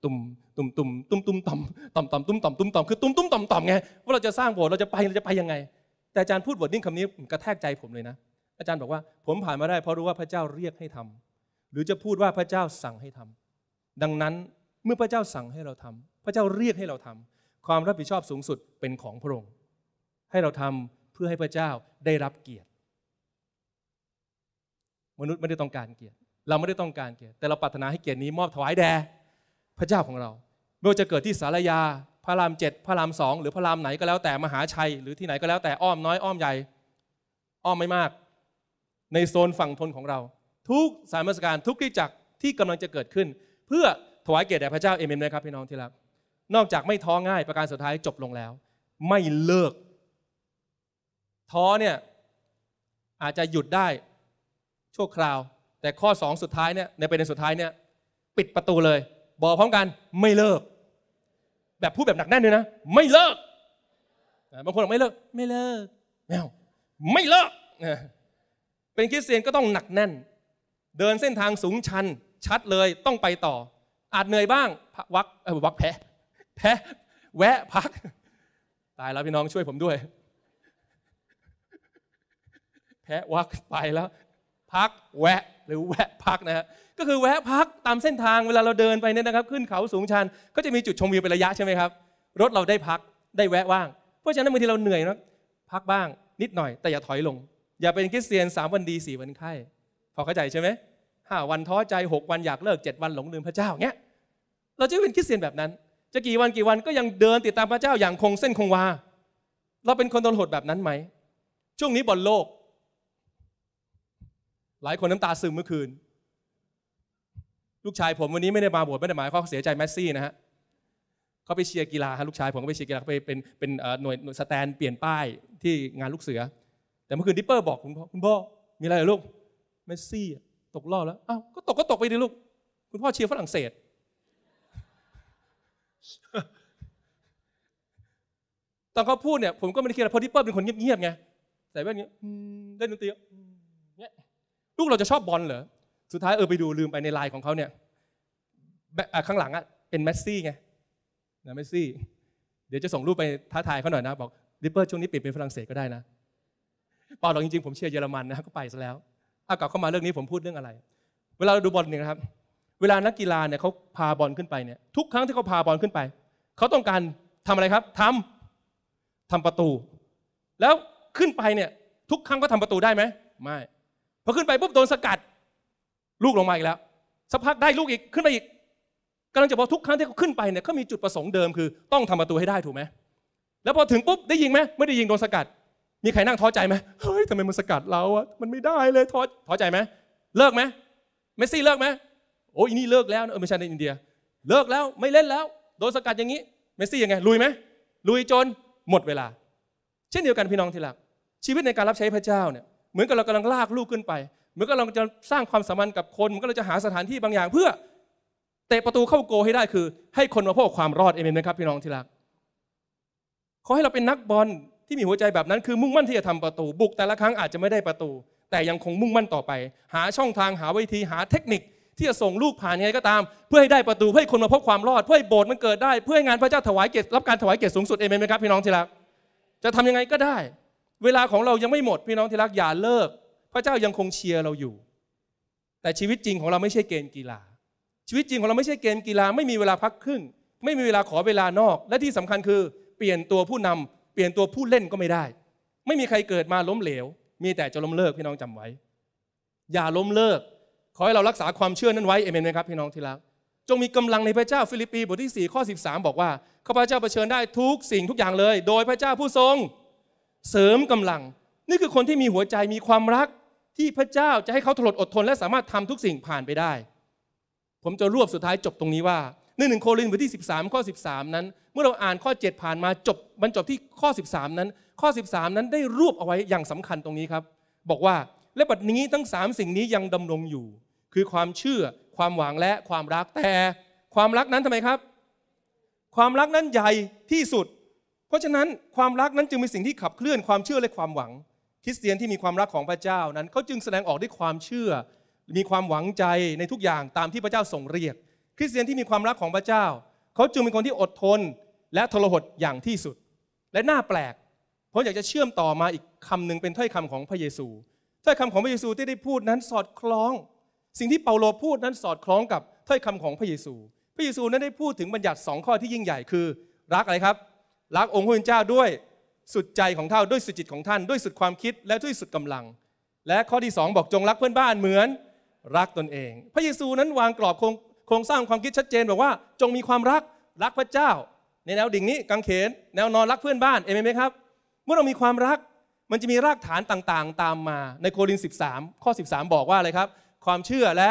ตุ่มตุ่มตุ่มตุ่มตุ่มต่อมต่อมต่อมตุ่มต่อมตุ่มต่อมคือตุ่มตุ่มต่อมต่อมไงว่าเราจะสร้างโบสถ์เราจะไปเราจะไปยังไง แต่อาจารย์พูดวดดิ้งคำนี้กระแทกใจผมเลยนะอาจารย์บอกว่า ผมผ่านมาได้เพราะรู้ว่าพระเจ้าเรียกให้ทำ หรือจะพูดว่าพระเจ้าสั่งให้ทำ ดังนั้นเมื่อพระเจ้าสั่งให้เราทำ พระเจ้าเรียกให้เราทำ ความรับผิดชอบสูงสุดเป็นของพระองค์ให้เราทำเพื่อให้พระเจ้าได้รับเกียรติ มนุษย์ไม่ได้ต้องการเกียรติ เราไม่ได้ต้องการเกียรติ แต่เราปรารถนาให้เกียรตินี้มอบถวายแด่พระเจ้าของเราไม่ว่าจะเกิดที่สารยา พระรามเจ็ดพระรามสองหรือพระรามไหนก็แล้วแต่มหาชัย หรือที่ไหนก็แล้วแต่อ้อมน้อยอ้อมใหญ่อ้อมไม่มาก ในโซนฝั่งทนของเรา ทุกสารมาสการทุกที่จักที่กำลังจะเกิดขึ้น เพื่อถวายเกียรติแด่พระเจ้าเอเมนไหมครับพี่น้องที่รักนอกจากไม่ท้อง่ายประการสุดท้ายจบลงแล้ว ไม่เลิกท้อเนี่ยอาจจะหยุดได้ชั่วคราว แต่ข้อสองสุดท้ายเนี่ยในประเด็นสุดท้ายเนี่ยปิดประตูเลย บอกพร้อมกันไม่เลิก แบบพูดแบบหนักแน่นเลยนะไม่เลิกบางคนบอกไม่เลิก ไม่เลิกแมวไม่เลิกเป็นคริสเตียนก็ต้องหนักแน่น เดินเส้นทางสูงชัน ชัดเลยต้องไปต่อ อาจเหนื่อยบ้างวักวักแพ้แพ้แวะพักตายแล้วพี่น้องช่วยผมด้วยะวักไปแล้ว พักแวะหรือแวะพักนะฮะก็คือแวะพักตามเส้นทางเวลาเราเดินไปเนี่ยนะครับ ขึ้นเขาสูงชันก็จะมีจุดชมวิวเป็นระยะใช่ไหมครับ รถเราได้พักได้แวะว่าง เพราะฉะนั้นบางทีเราเหนื่อยนะพักบ้างนิดหน่อย แต่อย่าถอยลง อย่าเป็นคริสเตียน 3 วันดี 4 วันไข้พอเข้าใจใช่ไหมห้าวันท้อใจ 6 วันอยากเลิก 7 วันหลงลืมพระเจ้าเงี้ยเราจะเป็นคริสเตียนแบบนั้นจะกี่วันกี่วันก็ยังเดินติดตามพระเจ้าอย่างคงเส้นคงวาเราเป็นคนตนหดแบบนั้นไหมช่วงนี้บอลโลกหลายคนน้ำตาซึมเมื่อคืน ลูกชายผมวันนี้ไม่ได้มาบวชไม่ได้หมายเขาเสียใจแมสซี่ นะฮะเขาไปเชียร์กีฬาฮะลูกชายผมก็ไปเชียร์กีฬาไปเป็นเป็นหน่วยสแตนเปลี่ยนป้ายที่งานลูกเสือ แต่เมื่อคืนดิปเปอร์บอกคุณพ่อคุณพ่อมีอะไรเหรอลูกแมสซี่ ตกรอบแล้ว อ้าวก็ตกก็ตกไปดิลูก คุณพ่อเชียร์ฝรั่งเศส ตอนเขาพูดเนี่ยผมก็ไม่ได้คิดอะไรเพราะดิปเปอร์เป็นคนเงียบๆไงใส่แว่นเงี้ยเล่นดนตรีเนี่ยลูกเราจะชอบบอลเหรอ สุดท้ายเออไปดู ลืมไปในไลน์ของเขาเนี่ย ข้างหลังอะเป็นแมสซี่ไงนะแมสซี่ เดี๋ยวจะส่งรูปไปท้าทายเขาหน่อยนะ บอกลิเปอร์ช่วงนี้เปลี่ยนเป็นฝรั่งเศสก็ได้นะเปล่าหรอกจริงๆ ผมเชียร์เยอรมันนะ ก็ไปซะแล้วเอากลับเข้ามาเรื่องนี้ผมพูดเรื่องอะไร เวลาเราดูบอลเนี่ยครับ เวลานักกีฬาเนี่ยเขาพาบอลขึ้นไปเนี่ย ทุกครั้งที่เขาพาบอลขึ้นไป เขาต้องการทำอะไรครับ ทำทำประตู แล้วขึ้นไปเนี่ยทุกครั้งก็ทำประตูได้ไหมไม่พอขึ้นไปปุ๊บโดนสกัดลูกลงมาอีกแล้วสักพักได้ลูกอีกขึ้นไปอีกกำลังจะบอกทุกครั้งที่เขาขึ้นไปเนี่ยเขา มีจุดประสงค์เดิมคือต้องทำประตูให้ได้ถูกไหมแล้วพอถึงปุ๊บได้ยิงไหมไม่ได้ยิงโดนสกัด มีใครนั่งท้อใจไหมเฮ้ยทำไมมันสกัดเราอะมันไม่ได้เลยท้อท้อใจไหมเลิกไหมเมสซี่เลิกไหมโอ้ยนี่เลิกแล้วเออไม่ใช่ในอินเดีย เลิกแล้วไม่เล่นแล้ว โดนสกัดอย่างนี้เมสซี่ยังไง ลุยไหมลุยจนหมดเวลา เช่นเดียวกันพี่น้องที่รักชีวิตในการรับใช้พระเจ้าเนี่ยเหมือนกับเรากำลังลากลูกขึ้นไปเหมือนกับเราจะสร้างความสัมพันธ์กับคนเหมือนกับเราจะหาสถานที่บางอย่าง เพื่อเตะประตูเข้าโกให้ได้คือให้คนมาพบความรอดเอเมนไหมครับ พี่น้องที่รักขอให้เราเป็นนักบอลที่มีหัวใจแบบนั้นคือมุ่งมั่นที่จะทำประตู บุกแต่ละครั้งอาจจะไม่ได้ประตู แต่ยังคงมุ่งมั่นต่อไป หาช่องทางหาวิธีหาเทคนิค ที่จะส่งลูกผ่านยังไงก็ตาม เพื่อให้ได้ประตูเพื่อให้คนมาพบความรอดเพื่อให้โบสถ์มันเกิดได้เพื่อให้งานพระเจ้าถวายเกียรติรับการถวายเกียรติสูงสุดเอเมนไหมครับพี่น้องที่รักจะทำยังไงก็ได้เวลาของเรายังไม่หมดพี่น้องที่รักอย่าเลิก พระเจ้ายังคงเชียร์เราอยู่ แต่ชีวิตจริงของเราไม่ใช่เกมกีฬา ชีวิตจริงของเราไม่ใช่เกมกีฬาไม่มีเวลาพักครึ่งไม่มีเวลาขอเวลานอก และที่สำคัญคือ เปลี่ยนตัวผู้นำ เปลี่ยนตัวผู้เล่นก็ไม่ได้ ไม่มีใครเกิดมาล้มเหลว มีแต่จะล้มเลิกพี่น้องจำไว้ อย่าล้มเลิก ขอให้เรารักษาความเชื่อนั้นไว้เอเมนไหมครับพี่น้องที่รักจงมีกำลังในพระเจ้าฟิลิปปีบทที่4ข้อ13บอกว่าข้าพเจ้าเผชิญได้ทุกสิ่งทุกอย่างเลย โดยพระเจ้าผู้ทรงเสริมกำลัง นี่คือคนที่มีหัวใจมีความรักที่พระเจ้าจะให้เขาทนอดทน และสามารถทำทุกสิ่งผ่านไปได้ ผมจะรวบสุดท้ายจบตรงนี้ว่าในหนึ่งโครินธ์บทที่ 13 ข้อ 13 นั้น เมื่อเราอ่านข้อ 7 ผ่านมาจบบรรจบที่ข้อ 13 นั้น ข้อ 13 นั้นได้รวบเอาไว้อย่างสำคัญตรงนี้ครับ บอกว่าและบัดนี้ทั้ง 3 สิ่งนี้ยังดำรงอยู่ คือความเชื่อ ความหวังและความรักแต่ ความรักนั้นทำไมครับ ความรักนั้นใหญ่ที่สุดเพราะฉะนั้นความรักนั้นจึงเป็นสิ่งที่ขับเคลื่อนความเชื่อ และความหวัง คริสเตียนที่มีความรักของพระเจ้านั้น เขาจึงแสดงออกด้วยความเชื่อมีความหวังใจในทุกอย่างตามที่พระเจ้าทรงเรียกคริสเตียนที่มีความรักของพระเจ้า เขาจึงเป็นคนที่อดทน และทรหดอย่างที่สุด และน่าแปลกผมอยากจะเชื่อมต่อมาอีกคำหนึ่งเป็นถ้อยคำของพระเยซู ถ้อยคำของพระเยซูที่ได้พูดนั้นสอดคล้อง สิ่งที่เปาโลพูดนั้นสอดคล้องกับถ้อยคำของพระเยซูพระเยซูนั้นได้พูดถึงบัญญัติสองข้อที่ยิ่งใหญ่คือ รักอะไรครับรักองค์พระเจ้าด้วยสุดใจของเท่าด้วยสุดจิตของท่านด้วยสุดความคิดและด้วยสุดกำลัง และข้อที่2บอกจงรักเพื่อนบ้านเหมือนรักตนเอง พระเยซูนั้นวางกรอบโครงสร้างความคิดชัดเจนบอกว่าจงมีความรักรักพระเจ้า ในแนวดิ่งนี้กังเขนแนวนอนรักเพื่อนบ้านเอเมนไหมครับ เมื่อเรามีความรัก มันจะมีรากฐานต่างๆ ตามมาในโครินธ์13 ข้อ 13 บอกว่าอะไรครับ ความเชื่อและ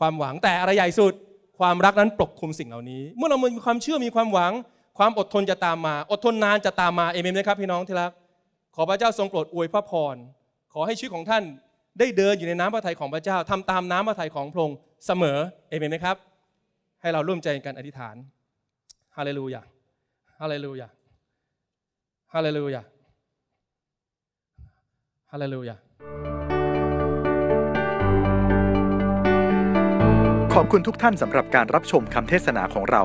ความหวังแต่อะไรใหญ่สุด ความรักนั้นปกคลุมสิ่งเหล่านี้ เมื่อเรามีความเชื่อมีความหวังความอดทนจะตามมา อดทนนานจะตามมา เอเมนหมครับพี่น้องที่รักขอพระเจ้าทรงโปรดอวยพระพรขอให้ชีวิตของท่านได้เดินอยู่ในน้ำพระทัยของพระเจ้าทำตามน้ำพระทัยของพระองค์เสมอ เอเมนหมครับ ให้เราร่วมใจกันอธิษฐาน ฮาเลลูยา ฮาเลลูยา ฮาเลลูยา ฮาเลลูยา ขอบคุณทุกท่านสำหรับการรับชมคำเทศนาของเรา